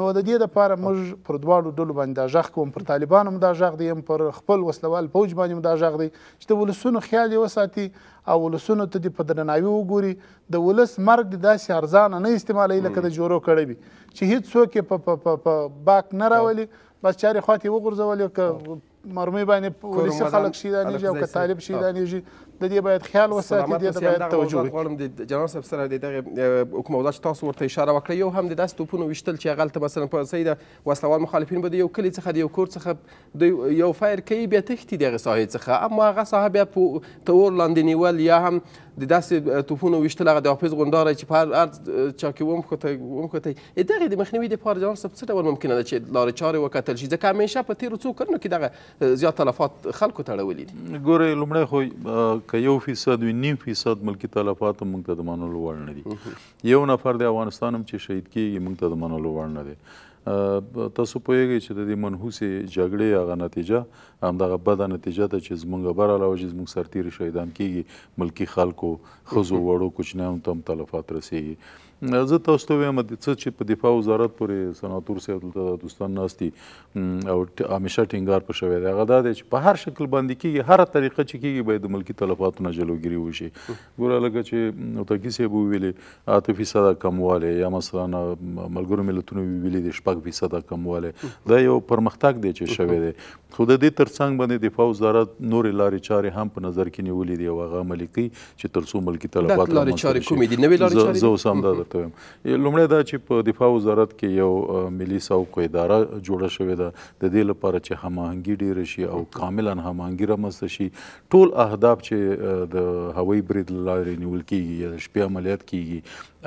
نو د دې لپاره موږ پر دواړو ډلو باندې دا ژغ کوم پر طالبانو هم دا ژغ دی پر خپل وسلوال پوج باندې هم دا ژغ دی چې د ولسونو خیال یې وساتي او ولسونو ته دې په درناوي وګوري د ولس مرګ دې داسې ارزانه نه استعمالوي لکه د جورو کړی وي چې هیڅ څوک یې په باک نه راولي بس چارې خواته یې وغورځولې که مرمۍ باندې ولسي خلک شهیدانېږي او که طالب شهیدانېږي د دې باید خیال وساتي د دې باید توجه وکړي غواړم د جنرال صاحب سره د دغه کوم موضوع چې تاسو ورته اشاره وکړه یو هم د داسې توپونو ویشتل چې هغه هلته مثلا په صحیح د وسلوال مخالفین به د یو کلي څخه د یو کور څخه د یو فایر کوي بیا تښتي د هغې ساحې څخه اما هغه ساحه بیا په تور لاندې نیول یا هم د داسې توپونو ویشتل هغه د حافظ غونداری چې په هر ارض چا کې ومښتی دغې د مخنیوي دپاره جنرال صاحب څه ډول ممکنه ده چې لارې چارې وکتل شي ځکه همیشه په تېرو څو کلونو کې دغه زیات تلفات خلکو تړولي دي ګورئ لومړی خو که یو فیصد وي نیم فیصد ملکي تلفات هم موږ ته د منلو وړ نه دي یو نفر د افغانستان هم چې شهید کیږي موږ ته د منلو وړ نه دی تاسو پوهیږئ چې د دې منحوسې جګړې هغه نتیجه همدغه بده نتیجه ده چې زموږ برعلاوه چې زموږ سرتیري شهیدان کیږي ملکي خلکو ښځو وړو کوچنیانو ته هم تلفات رسیږي زه تاسو ته وایم د څه چې په دفاع وزارت پورې سناتور صاحب دلته دوستان ناست دي او همیشه ټینګار په شوی دی هغه دا دی چې په هر شکل باندې کېږي هره طریقه چې کېږي باید د ملکي تلفاتو نه جلوګیري وشي ګوره لکه چې هوتکي صاحب وویلې اته فیصده کموالی یا مثلا ملګرو ملتونو ویلي دي شپږ فیصده کموالی دا یو پرمختګ دی چې شوی دی خو د دې تر څنګ باندې دفاع وزارت نورې لارې چارې هم په نظر کې نیولې دي او هغه عملي کوي چې تر څو ملکي تلفات لارې چارې کومې دي نوې لارې چارې زه اوس هم دا ورته ویم لومړی دا چې په دفاع وزارت کې یو ملي سوقو اداره جوړه شوې ده د دې لپاره چې هماهنګي ډیره شي او کاملا هماهنګي رامنځته شي ټول اهداف چې د هوایي برید لارې نیول کیږي یا د شپې عملیات کیږي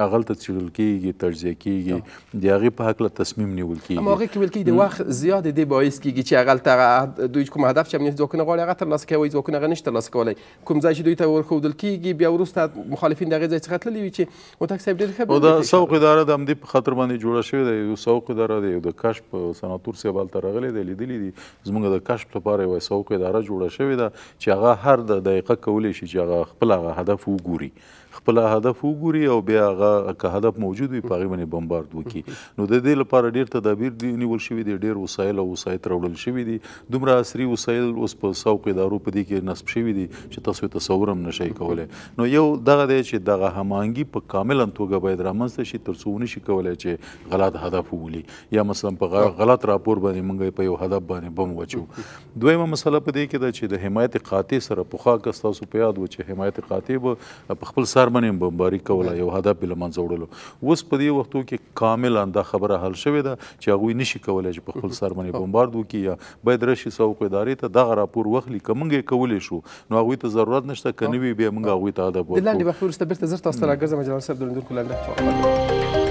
اغلته څېړل کېږي تجزیه کېږي د هغې په هکله تصمیم نیول کېږي اما هغې کې ویل کېږي د وخت زیات د باعث کېږي چې هغلته دوی کوم هدف چې امنیت ځواکونه غواړي هغه ترلاسه کوي ځواکونه هغه نشي ترلاسه کولی کوم ځای چې دوی ته ورښودل کېږي بیا وروسته مخالفین د هغې ځای څخه تللي وي چې هوتک صاحب ډېر ښه دا سوق اداره د همدې په خاطر باندې جوړه شوې ده یو سوق اداره دی یو د کشف سناتور صاحب هلته راغلی دی لیدلی دي زموږ د کشف لپاره یوه سوق اداره جوړه شوې ده چې هغه هر د دقیقه کولی شي چې هغه خپل هغه هدف وګوري خپل هدف وګوري او بیا هغه هغه که هدف موجود وي په هغې باندې بمبارد وکړي نو د دې لپاره ډېر تدابیر دي نیول شوي دي ډېر وسایل او وسایط راوړل شوي دي دومره عصري وسایل اوس په سوق ادارو په دې کې نصب شوي دي چې تاسو تصور هم نشئ کولی نو یو دغه دی چې دغه هماهنګي په کاملا توګه باید رامنځته شي تر څو ونشي کولی چې غلط هدف وولي یا مثلا په غلط راپور باندې موږ په یو هدف باندې بم وچو دویمه مسله په دې کې ده چې د حمایت قاطع سره پخوا کس تاسو په یاد و چې حمایت قاطع به په خپل سر باندې بمباري کوله یو هدف بل له منځه وړلو اوس په دې وختو کې کاملا دا خبره حل شوې ده چې هغوی نشي کولی چې په خپل سر باندې بمبارد وکړي یا باید رشي سوق ادارې ته دغه راپور واخلي که موږ یې کولی شو نو هغوی ته ضرورت نشته که نه وي بیا موږ هغوی ته ادب ورکړو د لاندې وخت وروسته بېرته زر تاسو ته راګرځم جلال صاحب د لیدونکو لنډه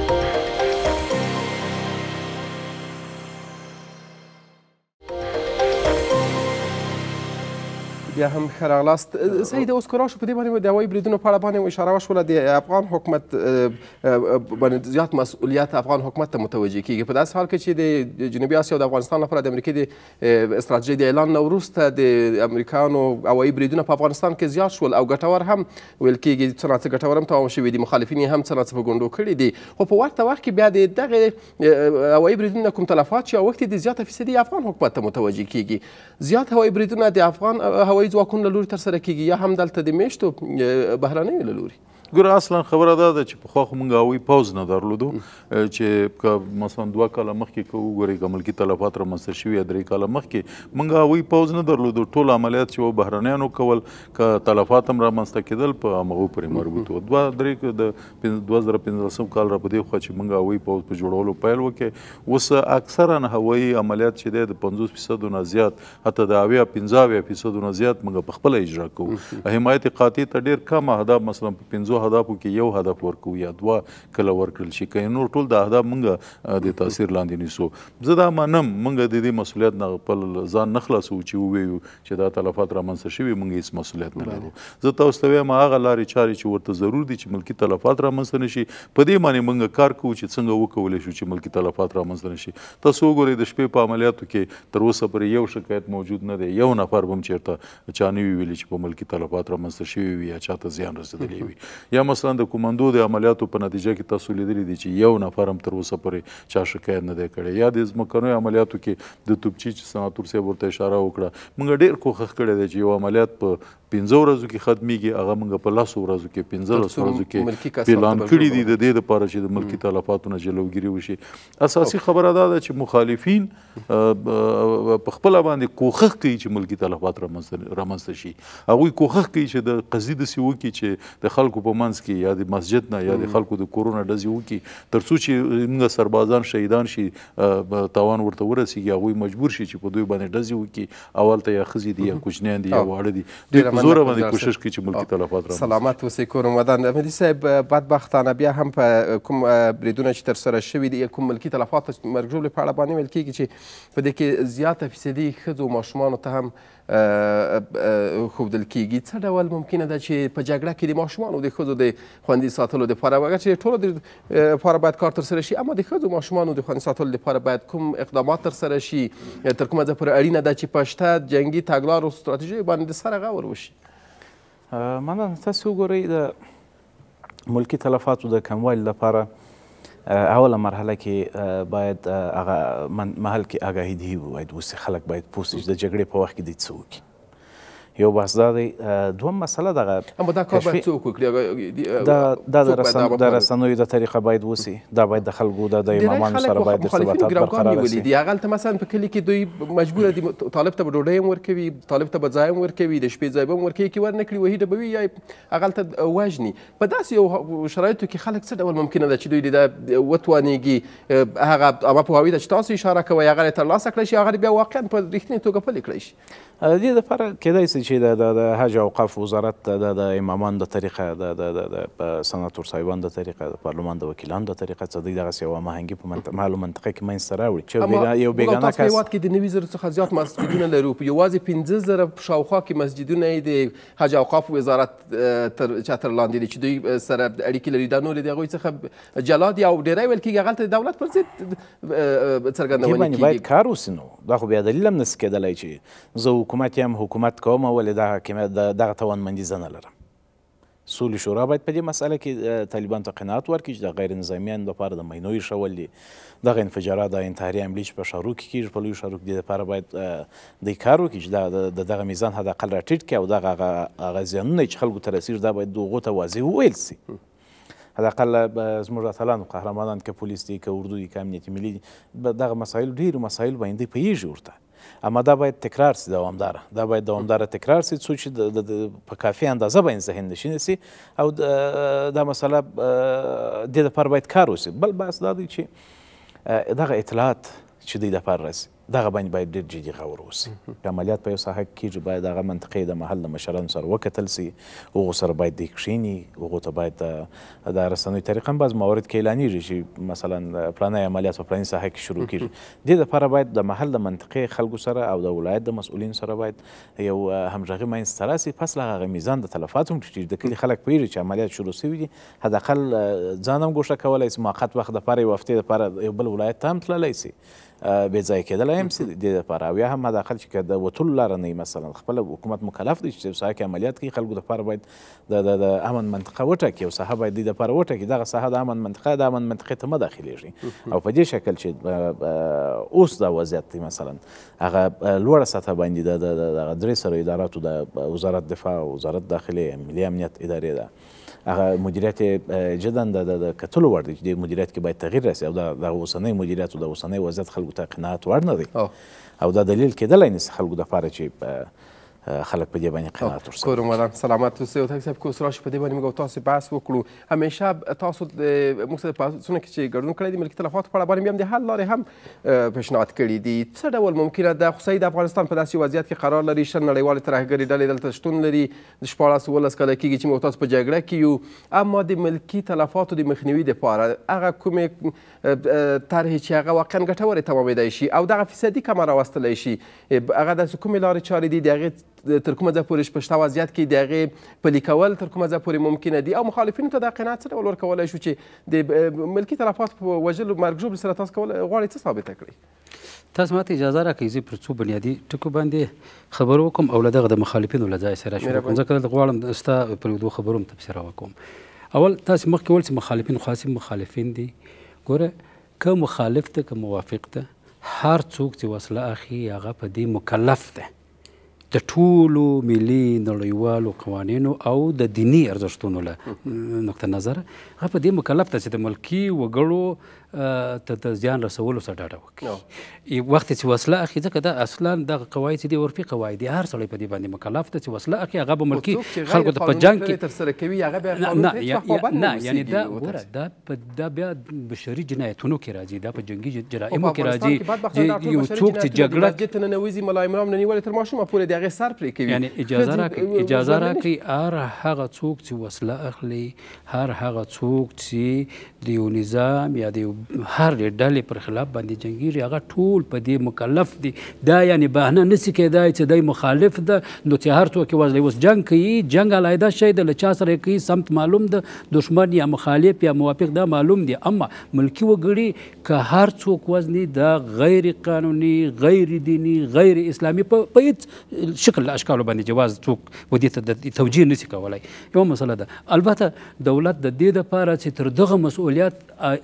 بیا هم ښه راغلاست سید اوس که راشو په دې باندې د هوایي بریدونو په اړه باندې اشاره وشوله د افغان حکومت باندې زیات مسؤلیت افغان حکومت ته متوجه کیږي په داسې حال کې چې د جنوبي اسیا او د افغانستان لپاره د امریکې د استراتژۍ د اعلان نه وروسته د امریکایانو هوایي بریدونه په افغانستان کې زیات شول او ګټور هم ویل کیږي څه نا څه ګټور هم تمام شوي دي مخالفین یې هم څه نا څه په ګونډو کړي دي خو په ورته وخت کې بیا د دغې هوایي بریدونو کوم تلفات چې اوښتي دي زیاته فیصدي افغان حکومت ته متوجه کیږي زیات هوایي بریدونه د افغان هوایي هوایي ځواکونو له لوري ترسره کیږي یا هم دلته د میشتو بهرنیو له لوري ګور اصلا خبره ده چې په خو مونږ غوي پوز نه درلودو چې که مثلا دوا کال مخکې کو ګوري کومل کې تلفات را مسته شوی درې کال مخکې مونږ غوي پوز نه درلودو ټول عملیات چې بهرنیانو کول ک تلفات هم را مسته کېدل په مغو پرې مربوط و دوا درې د 2015 کال را پدې خو چې مونږ غوي پوز په جوړولو پیل وکړ اوس اکثرا هوایي عملیات چې د 50% نه زیات حتی د اویا 50% نه زیات مونږ په خپل اجرا کوو حمایت قاطع ته ډیر کم اهداف مثلا په 50 اهدافو کې یو هدف ورکو یا دوه کله ورکړل شي که نور ټول د اهداف مونږ د تاثیر لاندې نیسو زه دا منم مونږ د دې مسولیت نه خپل ځان نه خلاصو چې وویو چې دا تلفات رامنځته شوي مونږ هیڅ مسولیت نه لرو زه تاسو ته وایم هغه لارې چارې چې ورته ضرور دي چې ملکي تلفات رامنځته نشي په دې باندې مونږ کار کوو چې څنګه وکولی شو چې ملکي تلفات رامنځته نشي تاسو وګورئ د شپې په عملیاتو کې تر اوسه پورې یو شکایت موجود نه دی یو نفر به هم چېرته چا نه وي ویلي چې په ملکي تلفات رامنځته شوي وي یا چاته زیان رسېدلی وي یا مثلا د کومندو د عملیاتو په نتیجه کې تاسو لیدلی دي چې یو نفر هم تر اوسه پورې چا شکایت نه دی کړی یا د ځمکنیو عملیاتو کې د توپچي چې سناتور صاحب ورته اشاره وکړه موږ ډېر کوښښ کړی دی چې یو عملیات په پنځه ورځو کې ختمیږي هغه موږ په لسو ورځو کې پنځلس ورځو کې پلان کړي دي د دې لپاره چې د ملکي تلفاتو نه جلوګیري وشي اساسي خبره دا ده چې مخالفین په خپل باندې کوښښ کوي چې ملکي تلفات رامنځته شي هغوی کوښښ کوي چې د قضیې داسې وکړي چې د خلکو په منځ کې یا د مسجد نه یا د خلکو د کورونه ډزې وکړي تر څو چې موږ سربازان شهیدان شي تاوان ورته ورسیږي هغوی مجبور شي چې په دوی باندې ډزې وکړي اول ته یا ښځې دي یا کوچنیان دي یا واړه دي دوی په زوره باندې کوشش کوي چې ملکي تلفات را سلامت اوسئ کور مدان مهدي صاحب بدبختانه بیا هم په کوم بریدونه چې ترسره شوي دي کوم ملکي تلفات مرګ ژوبلې په اړه باندې ویل کېږي چې په دې کې زیاته فیصدي ښځو ماشومانو ته هم ښودل کیږي څه ډول ممکنه ده چې په جګړه کې د ماشومانو د ښځو د خوندي ساتلو دپاره اگرچې ټولو د لپاره باید کار ترسره شي اما د ښځو ماشومانو د خوندي ساتلو دپاره باید کوم اقدامات ترسره شي تر کومه ځه پورې اړینه ده چې په شته جنګي تګلارو ستراتیژیو باندې سره غور وشي مننه تاسو وګورئ د ملکي تلفاتو د کموالي لپاره اوله مرحله کې باید هغه محل کې آگاهي دی باید اوس خلک باید پوسیج د جګړې په وخت کې د څوک یو بحث دا دی دوم مسله دغه اما دا کار باید څوک وکړي دا د د رسنیو د طریقه باید وسی دا باید د خلکو د امامانو سره باید ارتباطات برقرار وسی دي هغه ته مثلا په کلي کې دوی مجبور دي طالب ته ډوډۍ ورکوي طالب ته ځای ورکوي د شپې ځای ورکوي کې ورنکړي وهي ډبوي یا هغه ته واجني په داسې یو شرایطو کې خلک څه ډول ممکنه ده چې دوی د وتوانیږي هغه اما په هوی د چې تاسو اشاره کوي هغه ترلاسه کړی شي هغه بیا واقعا په رښتینې توګه پلي کړی شي د دې لپاره کېدای شي چې د د حج او اوقاف وزارت د د امامان د طریقه د د د سناتور صاحبان د طریقه د پارلمان د وکیلانو د طریقه څه دی دغه یو ماهنګي په معلومه منطقه کې منځته راوړي چې یو بیگانه کس په هیواد کې د 90 څخه زیات مسجدونه لرو په یوازې 15 زره شاوخوا کې مسجدونه د حج او اوقاف وزارت تر چتر لاندې دي چې دوی سره اړیکې لري دا نور د هغوی څخه جلا دي او ډیری ویل کېږي هغلته د دولت پر ضد څرګندونې کېږي باید کار وسي نو دا خو بیا دلیل هم نسي کېدلی چې زه حکومت یم حکومت کوم او ولې دغه حاکمیت دغه توانمندي زه نه لرم سولې شورا باید په دې مسله کې طالبان ته قناعت ورکړي چې د غیر نظامیانو لپاره د مینو ایښول دي دغه انفجارات د انتحاري حملې چې په ښارو کې کېږي په لویو ښارو کې دې لپاره باید دوی کار وکړي چې د دغه میزان حداقل راټیټ کړي او دغه هغه زیانونه چې خلکو ته رسېږي دا باید هغو ته واضح وویل سي حداقل زموږ اتلان قهرمانان که پولیس دي که اردو دي که امنیتي ملي دي دغه مسایل ډېرو مسایلو باندې پوهېږي ورته اما دا باید تکرار سي دوامداره دا باید دوامداره تکرار سي څو چې په کافي اندازه باندې ذهن نشین سي او دا مسله د دې لپاره باید کار وسي بل بحث دا دی چې دغه اطلاعات چې دوی لپاره راسي دغه باندې باید ډېر جدي غور وسي که عملیات په یو ساحه کې کېږي باید هغه منطقې د محل د مشرانو سره وکتل سي هغو سره باید دی کښیني هغو ته باید د رسنیو طریقه هم بعض موارد کې اعلانېږي چې مثلا پلانی عملیات په پلاني ساحه کې شروع کېږي دې دپاره باید د محل د منطقې خلکو سره او د ولایت د مسؤلینو سره باید یو همغږي منځته راسي پس له هغه میزان د تلفات هم ټیټېږي د کلي خلک پوهېږي چې عملیات شروع سوي دي حداقل ځان هم ګوښه کولی سي موقت وخت دپاره یو هفتې دپاره یو بل ولایت ته هم تللی سي بې ځای کېدلی هم سي د دې دپاره او یا هم حداقل چې د وتلو لاره نه مثلا خپل حکومت مکلف دی چې ساحه کې عملیات کوي خلکو دپاره باید د امن منطقه وټاکي او ساحه باید دې دپاره وټاکي دغه ساحه د امن منطقه د امن منطقې ته مه داخلیږي او په دې شکل چې اوس دا وضعیت دی مثلا هغه لوړه سطحه باندې د درې سره اداراتو د وزارت دفاع وزارت داخلې ملي امنیت ادارې ده هغه مدیریت جدا د کتلو وړ دی چې د مدیریت کې باید تغییر راسي او د اوسنۍ مدیریت او د اوسنۍ وضعیت خلکو ته قناعت ور نه دی او دا دلیل کېدلی نسي خلکو دپاره چې خلک په دې باندې قناعت ورسوي کور مدام سلامات اوسئ او تاسو په کوسراش په دې باندې موږ تاسو بحث وکړو همیشه تاسو مقصد په سونه کې چې ګډون کړی دی ملکي تلفات په اړه باندې هم د حل لارې هم پیشنهاد کړي دي څه ډول ممکنه ده خو د افغانستان په داسې وضعیت کې قرار لري شر نړیوالې ترهګرې ډلې دلته شتون لري د شپاړس اوولس کاله کېږي چې موږ تاسو په جګړه کې یو اما د ملکي تلفاتو د مخنیوي دپاره هغه کومې طرحې چې هغه واقعا ګټورې تمامیدای شي او دغه فیصدي کمه راوستلی شي هغه داسې کومې لارې چارې دي د هغې تر کومه ځای پورې شته وضعیت کې د هغې پلي کول تر کومه ځای پورې ممکنه دي او مخالفینو ته دا قناعت څه ډول ورکولی شو چې د ملکي تلفات په وژلو مرګ ژوبلو سره تاسو کول غواړئ څه ثابته کړئ تاسو ماته اجازه راکړئ زه پر څو بنیادي ټکو باندې خبر وکم او له دغه د مخالفینو له ځای سره شروع کوم ځکه دلته غواړم ستا پر یو خبرو هم تبصره وکوم اول تاسو مخکې ول چې مخالفین خاصې مخالفین دي ګوره که مخالف ده که موافق ده هر څوک چې وسله اخلي هغه په دې مکلف ده د ټولو ملي نړیوالو قوانینو او د دینی ارزښتونو له نقطه نظره هغه په دې مکلف ده چې د ملکي وګړو ته د زیان رسولو څخه ډاډه وکړي وخت چې وسله اخلي ځکه دا اصلا د قواعد چې دي عرفي قواعد دي هر سړی په دې باندې مکلف دی چې وسله اخلي هغه به ملکي خلکو ته په جنګ کې ترسره کوي هغه به نه نه یعنی دا ګوره دا په دا بیا بشري جنایتونو کې راځي دا په جنګي جرایمو کې راځي یو څوک چې جګړه کې ته ننوځي ملایمرام ننیول تر ماشومه پورې د هغې سر پرې کوي یعنی اجازه راکړي اجازه راکړي هر هغه څوک چې وسله اخلي هر هغه څوک چې د یو نظام یا د هر ډلې پر خلاف باندې جنګیږي هغه ټول په دې مکلف دي دا یعنی بهانه نسی کېدای چې دای مخالف ده نو چې هر څوک وځي اوس جنگ کوي جنگ علایده شي د لچا سره کوي سمت معلوم ده دشمن یا مخالف یا موافق دا معلوم دي اما ملکی وګړي که هر څوک وزنی دا غیر قانوني غیر دینی غیر اسلامي په هیڅ شکل اشکال باندې جواز څوک و دې ته توجیه نسی کولای یو مسله ده البته دولت د دې لپاره چې تر دغه مسؤل مسولیت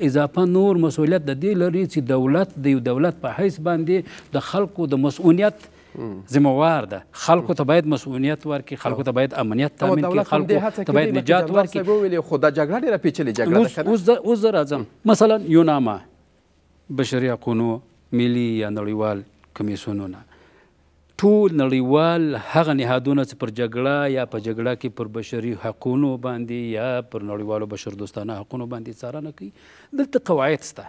اضافه نور مسولیت د دې لري چې دولت د یو دولت په حیث باندې د خلکو د مسؤلیت زموار ده خلکو ته باید مسؤلیت ورکړي خلکو ته باید امنیت تامین کړي خلکو ته باید نجات ورکړي ویلې خو دا جګړه ډېره پیچلې جګړه ده اوس اوس زه راځم مثلا یوناما بشري حقونو ملي یا نړیوال کمیسیونونه ټول نړیوال هغه نهادونه چې پر جګړه یا په جګړه کې پر بشري حقونو باندې یا پر نړیوالو بشردوستانه حقونو باندې څارنه کوي دلته قواعد شته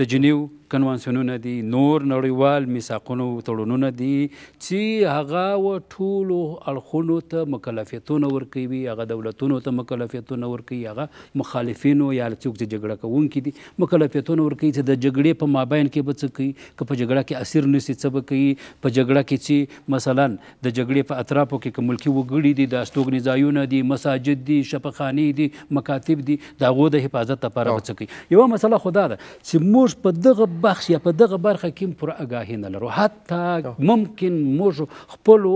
د جنیو کنوانسیونونه دي نور نړیوال میثاقونه او تړونونه دي چې هغه و ټولو اړخونو ته مکلفیتونه ورکوي هغه دولتونو ته مکلفیتونه ورکوي هغه مخالفینو یا څوک چې جګړه کوونکي دي مکلفیتونه ورکوي چې د جګړې په مابین کې به څه کوي که په جګړه کې اسیر نیسي څه به کوي په جګړه کې چې مثلا د جګړې په اطرافو کې که ملکي وګړي دي د استوګنې ځایونه دي مساجد دي شفاخانې دي مکاتب دي د هغو د حفاظت لپاره به څه کوي یوه مسله خو دا ده چې موږ موږ په دغه بخش یا په دغه برخه کې پوره آگاهي نه لرو حتی ممکن موږ خپلو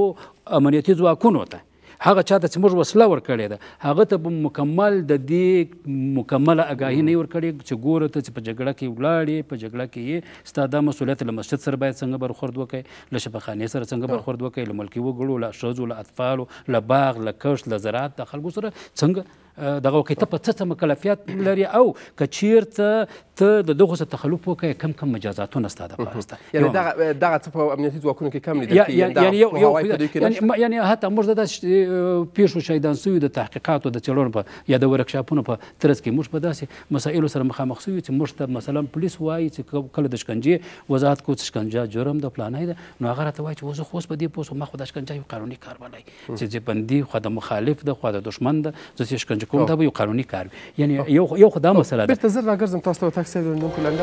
امنیتي ځواکونو ته هغه چا ته چې موږ وسله ورکړې ده هغه ته به مکمل د دې مکمله آگاهي نه ورکړې چې ګوره ته چې په جګړه کې ولاړې په جګړه کې یې ستا دا مسؤلیت له مسجد سره باید څنګه برخورد وکړې له شفاخانې سره څنګه برخورد وکړې له ملکي وګړو له ښځو له اطفالو له باغ له کښت له زراعت د خلکو سره څنګه دغه وکړي ته په څه څه مکلفیت لري او که چیرته ته د دغو څه تخلف وکړې کم کم مجازاتونه ستا دپاره شته یعنې دغه دغه څه په امنیتي ځواکونو کې کم لیدل کېږي یعنې حتی موږ د داسې پیښو شهیدان سویو د تحقیقاتو د څېړنو په یا د ورکشاپونو په ترڅ کې موږ په داسې مسایلو سره مخامخ سویو چې موږ ته مثلا پولیس وایي چې کله د شکنجې وضاحت کو چې شکنجه جرم د پلانای ده نو هغه راته وایي چې وزه خو اوس په دې پوه سوم ما خو د شکنجه یو قانوني کار بلای چې زه بندي خو د مخالف ده خو د دښمن ده زه شکنجه د کوم دا به یو قانونی کار یعنی یو یو خدامه مسله ده بیرته زر راګرځم تاسو ته تاکسی درنم کولنګ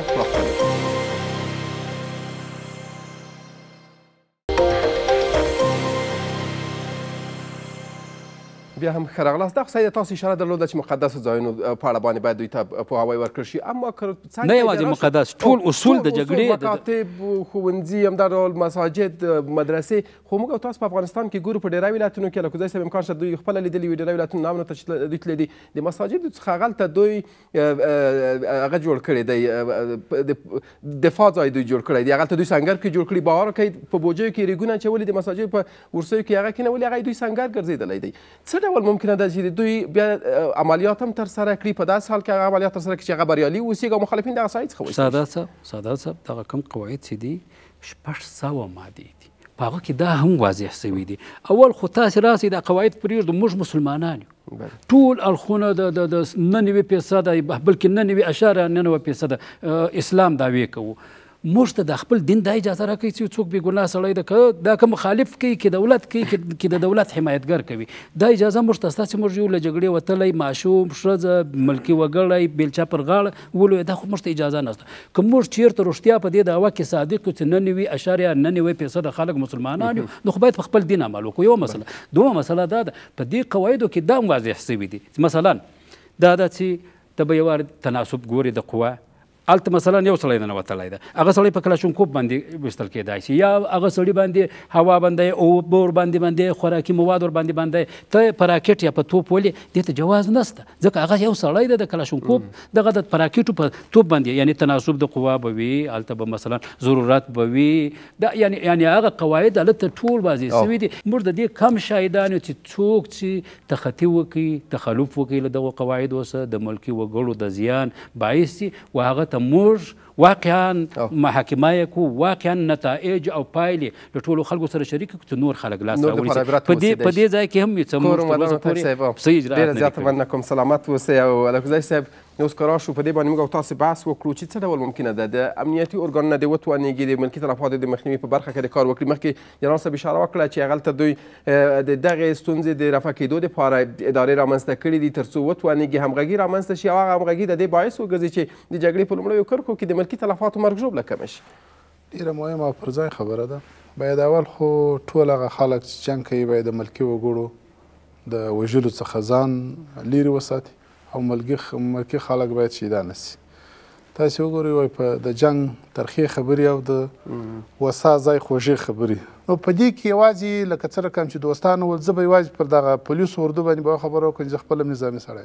بیا هم ښه راغلاست دغه ځای تاسو اشاره درلوده چې مقدسو ځایونو په اړه باندې باید دوی ته پوهاوی ورکړل شي اما نه یوازې مقدس ټول اصول د جګړې مکاتب ښوونځي همداډول مساجد مدرسې خو موږ تاسو په افغانستان کې ګورو په ډېری ولایتونو کې لکه ځای صاحب امکان شته دوی خپله لیدلي وي ډېری ولایتونو نامونه ته دوی تللي دي د مساجدو څخه هغلته دوی هغه جوړ کړی دی دفاع ځای دوی جوړ کړی دی هغلته دوی سنګر کې جوړ کړي بهار کې په بوجیو کې ریګونه اچولي د مساجدو په ورسیو کې هغه کینولي هغه دوی سنګر ګرځېدلی دی څه ډول ډول ممکنه ده چې دوی بیا عملیات هم ترسره کړي په داسې حال کې هغه عملیات ترسره کړي چې هغه بریالي اوسیږي او مخالفین د هغه ساحې څخه ساده صاحب ساده صاحب دغه کوم قواعد چې دي شپږ سوه مادې دي په هغه کې دا هم واضح سوي دي اول خو تاسې راسئ دا قواعد پرېږدو موږ مسلمانان یو ټول اړخونه د د ننوي فیصده بلکې ننوي اشاره ننوي فیصده اسلام دعوې کوو موږ ته د خپل دین د اجازه راکړي چې څوک بې ګناه سړی د دا که مخالف کوي کې دولت کوي کې د دولت حمایتګر کوي دا اجازه موږ ته ستا چې موږ یو له جګړې وتلی ماشوم ښځه ملکي وګړی بیلچا پر غاړه ولوی دا خو موږ ته اجازه نشته که موږ چېرته رښتیا په دې دعوه کې صادق یو چې نه نوي اشاریه نه نوي فیصده خلک مسلمانان یو نو خو باید په خپل دین عمل وکړو یوه مسله دومه مسله دا ده په دې قواعدو کې دا هم واضح شوي دي مثلا دا ده چې ته به یو تناسب ګورې د قوه الته مثلا یو سړی ننوتلی ده هغه سړی په کلاشونکوب باندې ویستل کېدای شي یا هغه سړي باندې هوا باندې اوبه ورباندې باندې خوراکي مواد ورباندې باندې ته په راکټ یا په توپ ولې دې ته جواز نسته ځکه هغه یو سړی ده د کلاشونکوب دغه د په راکټو په توپ باندې یعنی تناسب د قوا به وي هلته به مثلا ضرورت به وي دا یعنی یعنی هغه قواعد هلته ټول واضح سوي دي موږ د دې کم شاهدان یو چې څوک چې تخطي وکړي تخلف وکړي له دغو قواعدو سره د ملکي وګړو د زیان باعث شي و هغه ورته موږ واقعا محاکمه کو واقعا نتایج او پایلې له ټولو خلکو سره شریک کړو نور خلک لاس راوړي په دې په دې ځای کې هم یو څه موږ ته ډیره زیاته مننه کوم سلامت اوسئ او الکوزی صاحب نو اوس قرار شو په دې باندې موږ او تاسو بحث وکړو چې څه ډول ممکنه ده د امنیتي ارګانونه دې وتوانېږي د ملکي تلفاتو د مخنیوي په برخه کې د کار وکړي مخکې جنرال صاحب اشاره وکړه چې هغلته دوی د دغې ستونزې د رفع کېدو دپاره ادارې رامنځته کړي دي تر څو وتوانېږي همغږي رامنځته شي او هغه همغږي د دې باعث وګرځي چې د جګړې په لومړیو کرښو کې د ملکي تلفاتو مرګ ژوبله کمه شي ډېره مهمه او پر ځای خبره ده باید اول خو ټول هغه خلک چې جنګ کوي باید د ملکي وګړو د وژلو څخه ځان لیرې وساتي او ملګي ملکی خلک باید شهیدان شي تاسو وګورئ وای په د جنگ ترخی خبري او د وسا ځای خوږی خبري نو په دې کې یوازې لکه څنګه کوم چې دوستان ول زبې یوازې پر دغه پولیس وردو باندې به خبرو کوم ځ خپل نظامی سره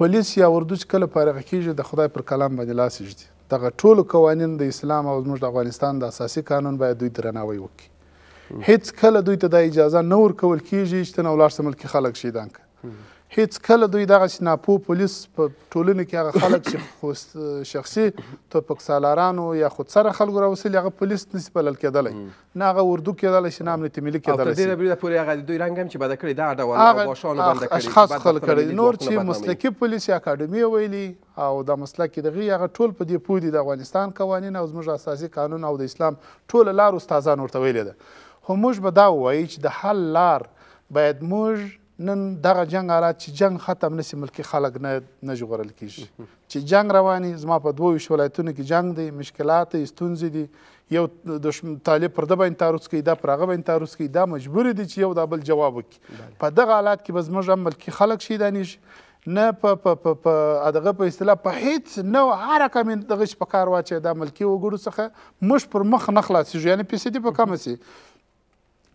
پولیس یا وردو چې کله فارغ کیږي د خدای پر کلام باندې لاس یږي دغه ټول قوانین د اسلام او زموږ د افغانستان د اساسي قانون باید دوی درناوی وکړي هیڅ کله دوی ته د اجازه نه ورکول کیږي چې تنه ولاړ سمل کې خلک شیدان کړي هیڅ کله دوی دغه ناپو پولیس په ټولنه کې هغه خلک چې شخصي توپک سالارانو یا خود سره خلکو راوسل هغه پولیس نسی بلل کېدلی نه هغه اردو کېدلی شي نه امنیت ملي کېدلی شي او تر پورې هغه دوی رنګ هم چې بده کړي دغه ډول باشانو بنده کړي اشخاص خلک کړي نور چې مسلکي پولیس یا اکاډمي ویلي او د مسلک دغه هغه ټول په دې پوه دي د افغانستان قوانین او زموږ اساسي قانون او د اسلام ټول لار استادان ورته ویلي ده خو موږ به دا وایي چې د حل لار باید موږ نن دغه جنگ حالات چې جنگ ختم نسی ملکی خلک نه نه جوړل کیږي چې جنگ رواني زما په دوه ویشت ولایتونو کې جنگ دی مشکلات دی ستونزې دي یو دشمن طالب پر د باندې تعرض کوي دا پر هغه باندې تعرض کوي دا مجبور دي چې یو دا بل جواب وکړي په دغه حالات کې به زموږ هم ملکي خلک شهیدان شي نه په په په په دغه په اصطلاح په هیڅ نو حرکه من دغه په کار واچي د ملکی وګړو څخه مش پر مخ نه خلاصېږي یعنی پیسې دې په کمه سي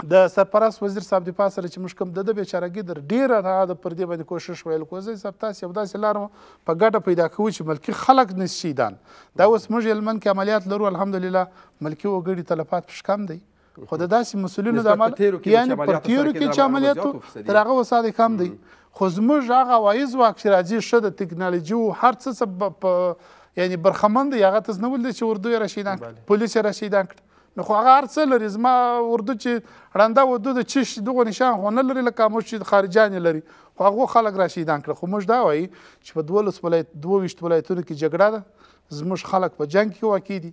د سرپرست وزیر صاحب د پاسره چې موږ کوم د د بیچارهګي در ډیره د پر دې باندې کوشش ویل کوزه صاحب تاسو یو داسې لار په ګټه پیدا کوو چې ملکی خلک نشي دان دا اوس موږ هلمند کې عملیات لرو الحمدلله ملکی وګړي تلفات پښ کم دی خو د داسې مسولینو د عمل یعنې په تیرو کې چې عملیاتو تر هغه وساده کم دی خو زموږ هغه هوایي ځواک چې راځي ښه د ټکنالوژي و هر څه یعنې برخمن دی هغه تاسو نه ولید چې اردو یې راشیدان کړ پولیس یې راشیدان کړ نو خو هغه هر څه لري زما اردو چې ړنده اردو د چش دغه نشان خو نه لري لکه موږ چې خارجیان لري خو هغه خلک راشدان کړه خو موږ دا وایي چې په دولس ولایت دوه ویشت ولایتونو کې جګړه ده زموږ خلک په جنگ کې واقع دي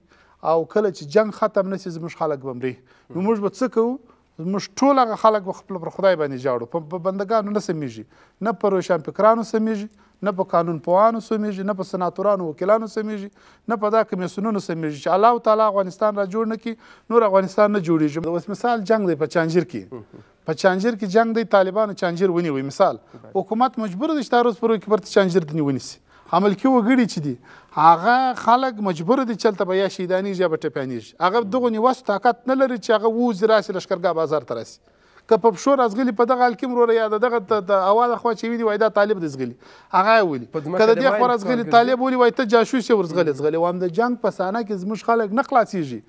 او کله چې جنگ ختم نسی زموږ خلک بمري نو موږ به څه کوو موږ ټول هغه خلک خپل پر خدای باندې جاړو په بندگانو نه سمیږي نه پر روشان فکرانو سمیږي نه په قانون پوهانو سمیږي نه په سناتورانو وکیلانو سمیږي نه په دا کمیسیونونو سمیږي چې الله تعالی افغانستان را جوړ نه کړي نور افغانستان نه جوړیږي اوس مثال جنگ دی په چانجیر کې په چانجیر کې جنگ دی طالبانو چانجیر ونیوي مثال حکومت مجبور دی چې دا روز پر کې پرته چانجیر دنی ونیسي عملکي وګړي چې دي هغه خلک مجبور دي چلته به یا شیدانیږي یا به ټپیانیږي هغه دغه نیوس طاقت نه لري چې هغه ووځي راسي لشکرګاه بازار ته راسي که په پښو راځغلي په دغه حال کې وروره یا دغه د اوا د خوا چې ویني وای دا طالب دی زغلي هغه یې ولي که د دې خوا راځغلي طالب ولي وای ته جاسوس یې ورزغلي زغلي وام د جنگ په صحنه کې زموږ خلک نه خلاصېږي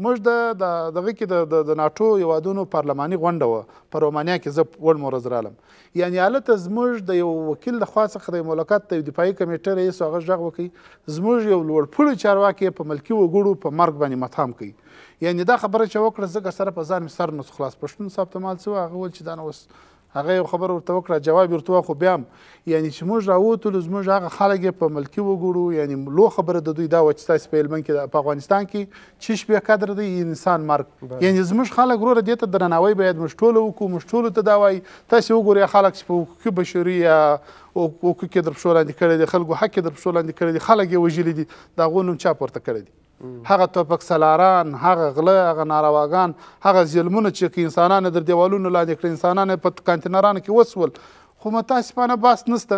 موږ د دغه کې د د ناټو هیوادونو پارلماني غونډه وه په رومانیا کې زه وړ مورز رالم یعنې هلته زموږ د یو وکیل د خوا څخه د مملکت د دفاعي کمیټې رئیس هغه غږ وکړي زموږ یو لوړپوړي چارواکي په ملکي وګړو په مرګ باندې متهم کوي یعنې دا خبره چې وکړه زه سره په ځان مې سر نه خلاص پښتون صاحب ته مال څه هغه وویل چې دا نه اوس هغه یو خبر ورته وکړه جواب ورته خو بیا یعنی چې موږ راوتلو زموږ هغه خلک په ملکی وګورو یعنی لو خبره د دوی دا و چې تاسو په هلمند کې په افغانستان کې چې شپې قدر دی انسان مرګ یعنی زموږ خلک ورور دې ته درناوی باید موږ ټول وکړو موږ ټول ته دا وایي تاسو وګورئ خلک چې په حقوقي بشري یا حقوقو کې در پښو لاندې کړی دي خلکو حق کې در پښو لاندې کړی دي خلک یې وژلي دي د هغو نوم چا پورته کړی دی هغه تپکسلاران هغه غله هغه نارواګان هغه ظلمونه چې انسانان در دیوالونو لاندې کړ انسانان په کانتینرانو کې وسول خو متاسفانه باس نسته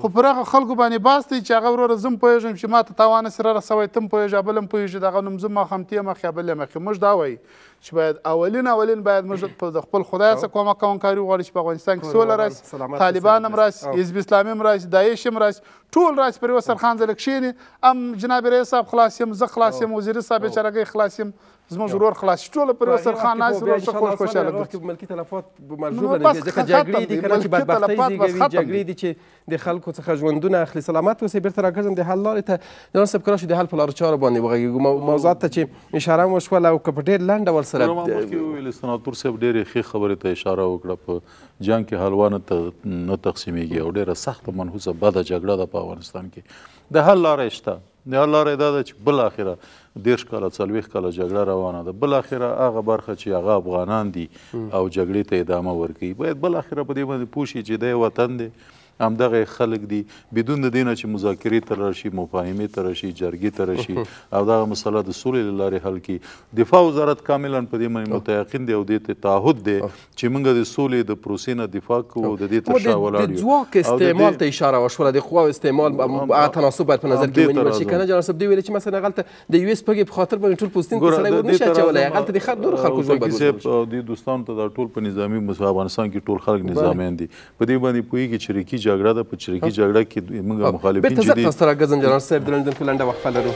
خو پر هغه خلکو باندې باز دی چې هغه وروره زم پوهېږم چې ما ته تاوان سره رسوی ته م پوهېږي بل م پوهېږي دغه نوم زه ماښامتي یم اخې بل یم اخې موږ دا وایي چې باید اولین اولین باید موږ د خپل خدای څخه کومه کوونکاري وغواړي چې په افغانستان کې سوله راسي طالبان هم راسي حزب اسلامي هم راسي داعش هم راسي ټول راسي پر یوه سرخان زه لږ کښېني ام جناب رئیس صاحب خلاص یم زه خلاص یم وزیري صاحب بیچارهګۍ خلاص یم زموږ ورور خلاص ټول پر وسر خان ناس ورور څه خوش خوشاله دي ملکی تلفات مرجوبه نه دي ځکه جګړې دي کله چې بدبختۍ زیږوي جګړې دي چې د خلکو څخه ژوندونه اخلي سلامت اوسې بیرته راګرځم د حل لارې ته جناب صاحب کله چې د حل په لارو چارو باندې وغږېږو موضوعات ته چې اشاره مو شوله او که په ډېر لنډ ډول سره مخکې وویل سناتور صاحب ډېرې ښې خبرې ته اشاره وکړه په جنګ کې حلوا نه تقسیمېږي او ډېره سخته منحوسه بده جګړه ده په افغانستان کې د حل لارې شته دا لاره دا ده چې بل اخره دیرش کاله څلوېښت کاله جګړه روانه ده بل اخره هغه برخه چې هغه افغانان دي او جګړې ته ادامه ورکوي باید بل اخره په دې باندې پوه شي چې دی وطن دی همدغه خلک دي بدون د دینه چې مذاکرې ته راشي مفاهمې ته راشي جرګې ته راشي او دغه مسله د سولې له لارې حل کی دفاع وزارت کاملا په دې باندې متيقن دی او د تعهد دی چې موږ د سولې د پروسې نه دفاع کوو د دې تر شا ولاړ یو د ځواک استعمال ته اشاره وشوله د قواو استعمال هغه تناسب باید په نظر کې ونیول شي کنه جناب صاحب دی ویل چې مثلا غلطه د یو اس پګې په خاطر باندې ټول پوسټینګ سره ورنشي چې ولای غلطه د خلک نور خلکو ژوند بدل د دوستانو ته د ټول په نظامی افغانستان کې ټول خلک نظامیان دي په دې باندې پوهیږي چې ریکی جګړه ده په چریکي جګړه کې موږ مخالفین چې دي بیرته ځکه سره غزنجران صاحب د لندن فلنډه وقفه لرو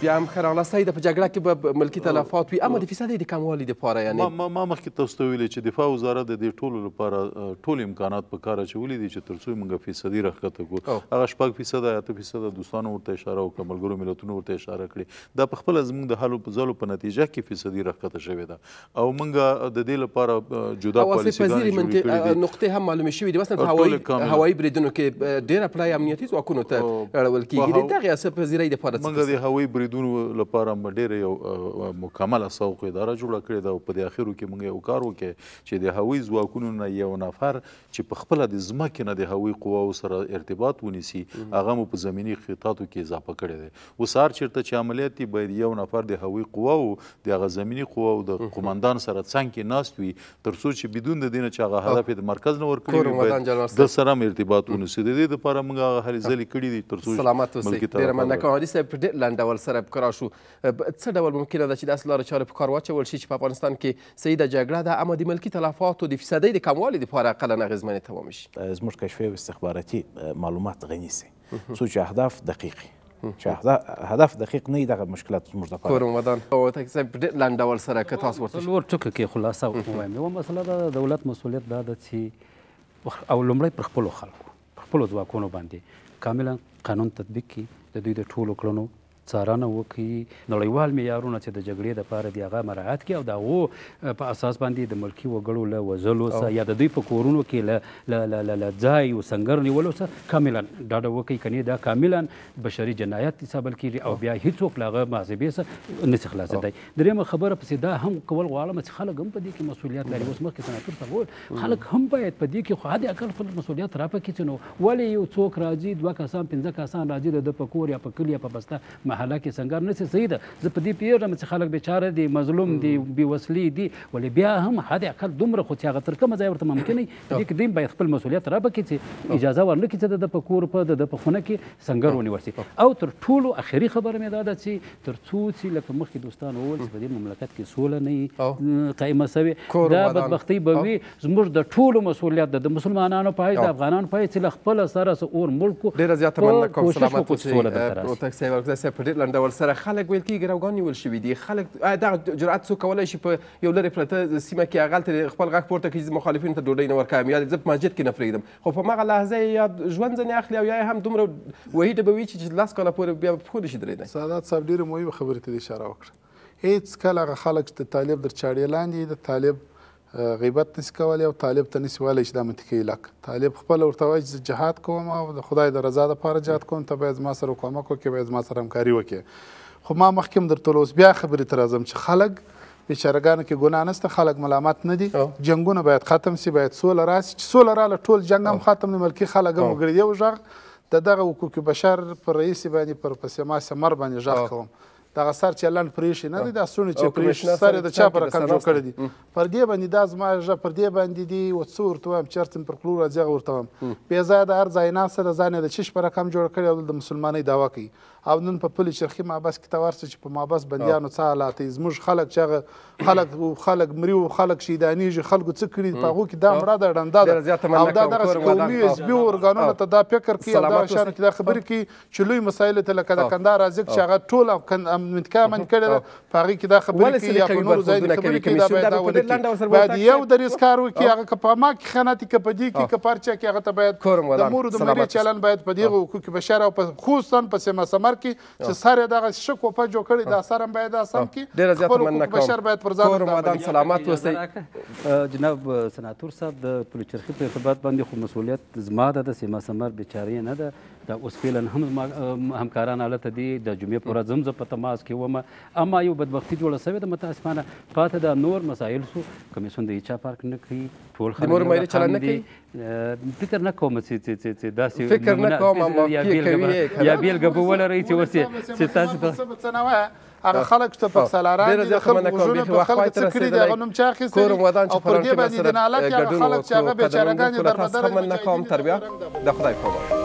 بیا هم ښه راغلاستئ د په جګړه کې به ملکي تلفات وي اما د فیصدۍ د کموالي دپاره یعنې ما, ما مخکې تاسو ته ویلې چې دفاع وزارت د دې ټولو لپاره ټول امکانات په کار اچولي دي چې تر څو یې موږ فیصدي راښکته کړو هغه شپږ فیصده یا اته فیصده دوستانو ورته اشاره وکړه ملګرو ملتونو ورته اشاره کړې دا پخپله زموږ د هلو په ځلو په نتیجه کې فیصدي راښکته شوې ده او موږ د دې لپاره جدا پالیسي نقطې هم معلومې شوې دي مثلا هوایي هوایي بریدونو کې ډېره پلای امنیتي ځواکونو ته اړول کېږي د دغې اثر پذیرۍ دپاره موږ د هوایي لیدونو لپاره م ډېر یو مکمله سوق اداره جوړه کړې ده او په دې اخرو کې موږ یو کار وکړ چې د هوایي ځواکونو نه یو نفر چې په خپله د ځمکې نه د هوایي قواو سره ارتباط ونیسي هغه مو په زمینی خطاتو کې اضافه کړی دی اوس هر چېرته چې عملیات دي باید یو نفر د هوایي قواو د هغه زمینی قواو د قمندان سره څنګ کې ناست وي تر څو چې بدون د دې نه چې هغه هدف د مرکز نه ورکړي د سره ارتباط ونیسي د دې لپاره موږ هغه هلې ځلې کړي دي تر څو سلامت اوسئ ډېره مننه کوم حاجي صاحب په ډېر لنډ ډول سره په کار شو څه ډول ممکنه ده چې داسې لارې چارې په کار واچول شي چې په افغانستان کې صحیح د جګړه د عمدي ملکي تلفاتو د فیصدۍ د کموالي دپاره اقلا اغېزمنې تمامې شي زموږ کشفیو استخباراتي معلومات غني سي څو چې اهداف دقیقي چې هدف دقیق نه دغه مشکلات زموږ لپاره کور مدان او تاسو په ډېر لنډ ډول سره که تاسو ورته څلور ټکو کې خلاصه ووایم یوه مسله دا د دولت مسؤلیت دا ده چې او لومړی پر خپلو خلکو پر خپلو ځواکونو باندې کاملا قانون تطبیق کړي د دوی د ټولو کړنو څارنه وکړي نړیوال معیارونه چې د جګړې دپاره دي هغه مراعات کړي او د هغو په اساس باندې د ملکي وګړو له وژلو سه یا د دوی په کورونو کې له ځای و سنګر نیولو سه کاملا ډاډه وکړي که دا کاملا بشري جنایت حسابل کېږي او بیا هیڅوک له هغه معذبې څه نسي خلاصېدی درېیمه خبره پسې دا هم کول غواړم چې خلک هم په دې کې مسؤلیت لري اوس مخکې سناتور ته وویل خلک هم باید په دې کې خو حد اقل خپل مسؤلیت راپکړي چې نو ولې یو څوک راځي دوه کسان پنځه کسان راځي د ده په کور یا په کلي یا په بسته محل حالکه سنگار نه صحیح ده زه په دې پیریږم چې خلک بیچاره دي مظلوم دي بې وسلې دي ولې بیا هم حد اقل دومره خو چې هغه تر کومه ځای ورته ممکن وي دې کې دوی باید خپل مسؤلیت رابکې چې اجازه ورنکړي چې د په کور په د په خونه کې سنګر ونیول شي او تر ټولو اخري خبره مې دا ده چې تر څو چې لکه مخکې دوستان وویل چې په دې مملکت کې سوله نه قایمه شوې دا بدبختي به وي زموږ د ټولو مسؤلیت ده د مسلمانانو پای د افغانانو پای چې خپل سره اور ملک ډیره زیاته مننه کوم سلامت اوسئ پروتکسي ورکړئ ډېر لنډول سره خلک ویل کېږي راوګان نیول شوي دي خلک دغه جرأت څوک کولی شي په یو لرې پرته سیمه کې هغلته خپل غږ پورته کړي مخالفینو ته ډوډۍ نه ورکوم یا زه په مسجد کې نه پرېږدم خو په هماغه لحظه یا ژوند ځنې اخلي او یا هم دومره وهي ډبوي چې لس کاله پورې بیا پښو نشي درېدی سادات صاحب ډېره مهمه خبرې ته اشاره وکړه هیڅ کله هغه خلک چې د طالب در چاړې لاندې د طالب غیبت نسی کولی او طالب ته نسی ویلی چې دا منطقي علاقه طالب خپله ورته وایي چې جهاد کوم او د خدای د رضا دپاره جهاد کوم ته باید زما سره کومک وکړې باید زما سره همکاري وکړې خو ما مخکې هم درته اوس بیا خبرې ته راځم چې خلک بیچارهګانو کې ګناه نشته خلک ملامت نه دي جنګونه باید ختم سي باید سوله راسي چې سوله راله ټول جنګ هم ختم نه ملکي خلک هم وګرځي او غږ د دغه حقوق بشر پر رئیس باندې پر پسما سمر باندې غږ کوم دغه سر چې لنډ پرې شي نه دی دا سونی چې پرې شي سر یې د چا پر رقم جوړ کړی دی پر دې باندې دا زما ژبه پر دې باندې دی و څه ورته وایم چېرته پر خوله راځي هغه ورته وایم بې ځایه د هر ځای ناست سره ځان یې د چش پر رقم جوړ کړی او د مسلمانۍ دعوه کوي او نن په پل چرخي مابس کې تورسه چې په مابس بنديانو څه حالات زموږ خلک چې خلک خلک مري او خلک شیدانیږي خلکو څه کړی په هغه کې دا مړه د ډندا او دا د قومي حزبي ارګانونو ته دا فکر کوي دا شان کې دا خبرې کوي چې لوی مسایل ته لکه د کندهار رازق چې هغه ټول او منتکامن کړي په هغه کې دا خبرې کوي یا په نورو ځای کې خبرې کوي دا باید یو دریس کار وکړي هغه که په ما کې خناتي که په دې کې که پرچا کې هغه ته باید د مور د مری چلن باید په دې حقوق بشر او په خوستان په سمسمه کمر کې چې سر یې دغه ښه کوپه جوړ کړې دا سر هم باید دا سم کړي ډېره زیاته مننه کوم بشر باید پر ځان رمضان سلامت اوسئ جناب سناتور صاحب د پلوچرخي په ارتباط باندې خو مسؤلیت زما ده د سیما سمر بیچارې نه ده دا اوس پیلن هم همکاران الته دي د جمعې پر ورځ هم زه په تماس کې وم اما یو بدبختي جوړه سوې ده متاسفانه پاتې دا نور مسایل سو کمیسون د هیچا پارک نه کوي ټول خلک نور مایل چلن نه کوي فکر نه کوم چې چې چې داسې فکر نه کوم اما یا بیلګه به ولرئ چې اوس چې تاسو هغه خلک ته په سلاران دي خلک وژونه په خلک څه کړي دي هغه نوم چا اخیستلی او پر دې باندې د نالک هغه خلک چې هغه بېچارهګان یې درمدره نه کوم تربیه د خدای په امان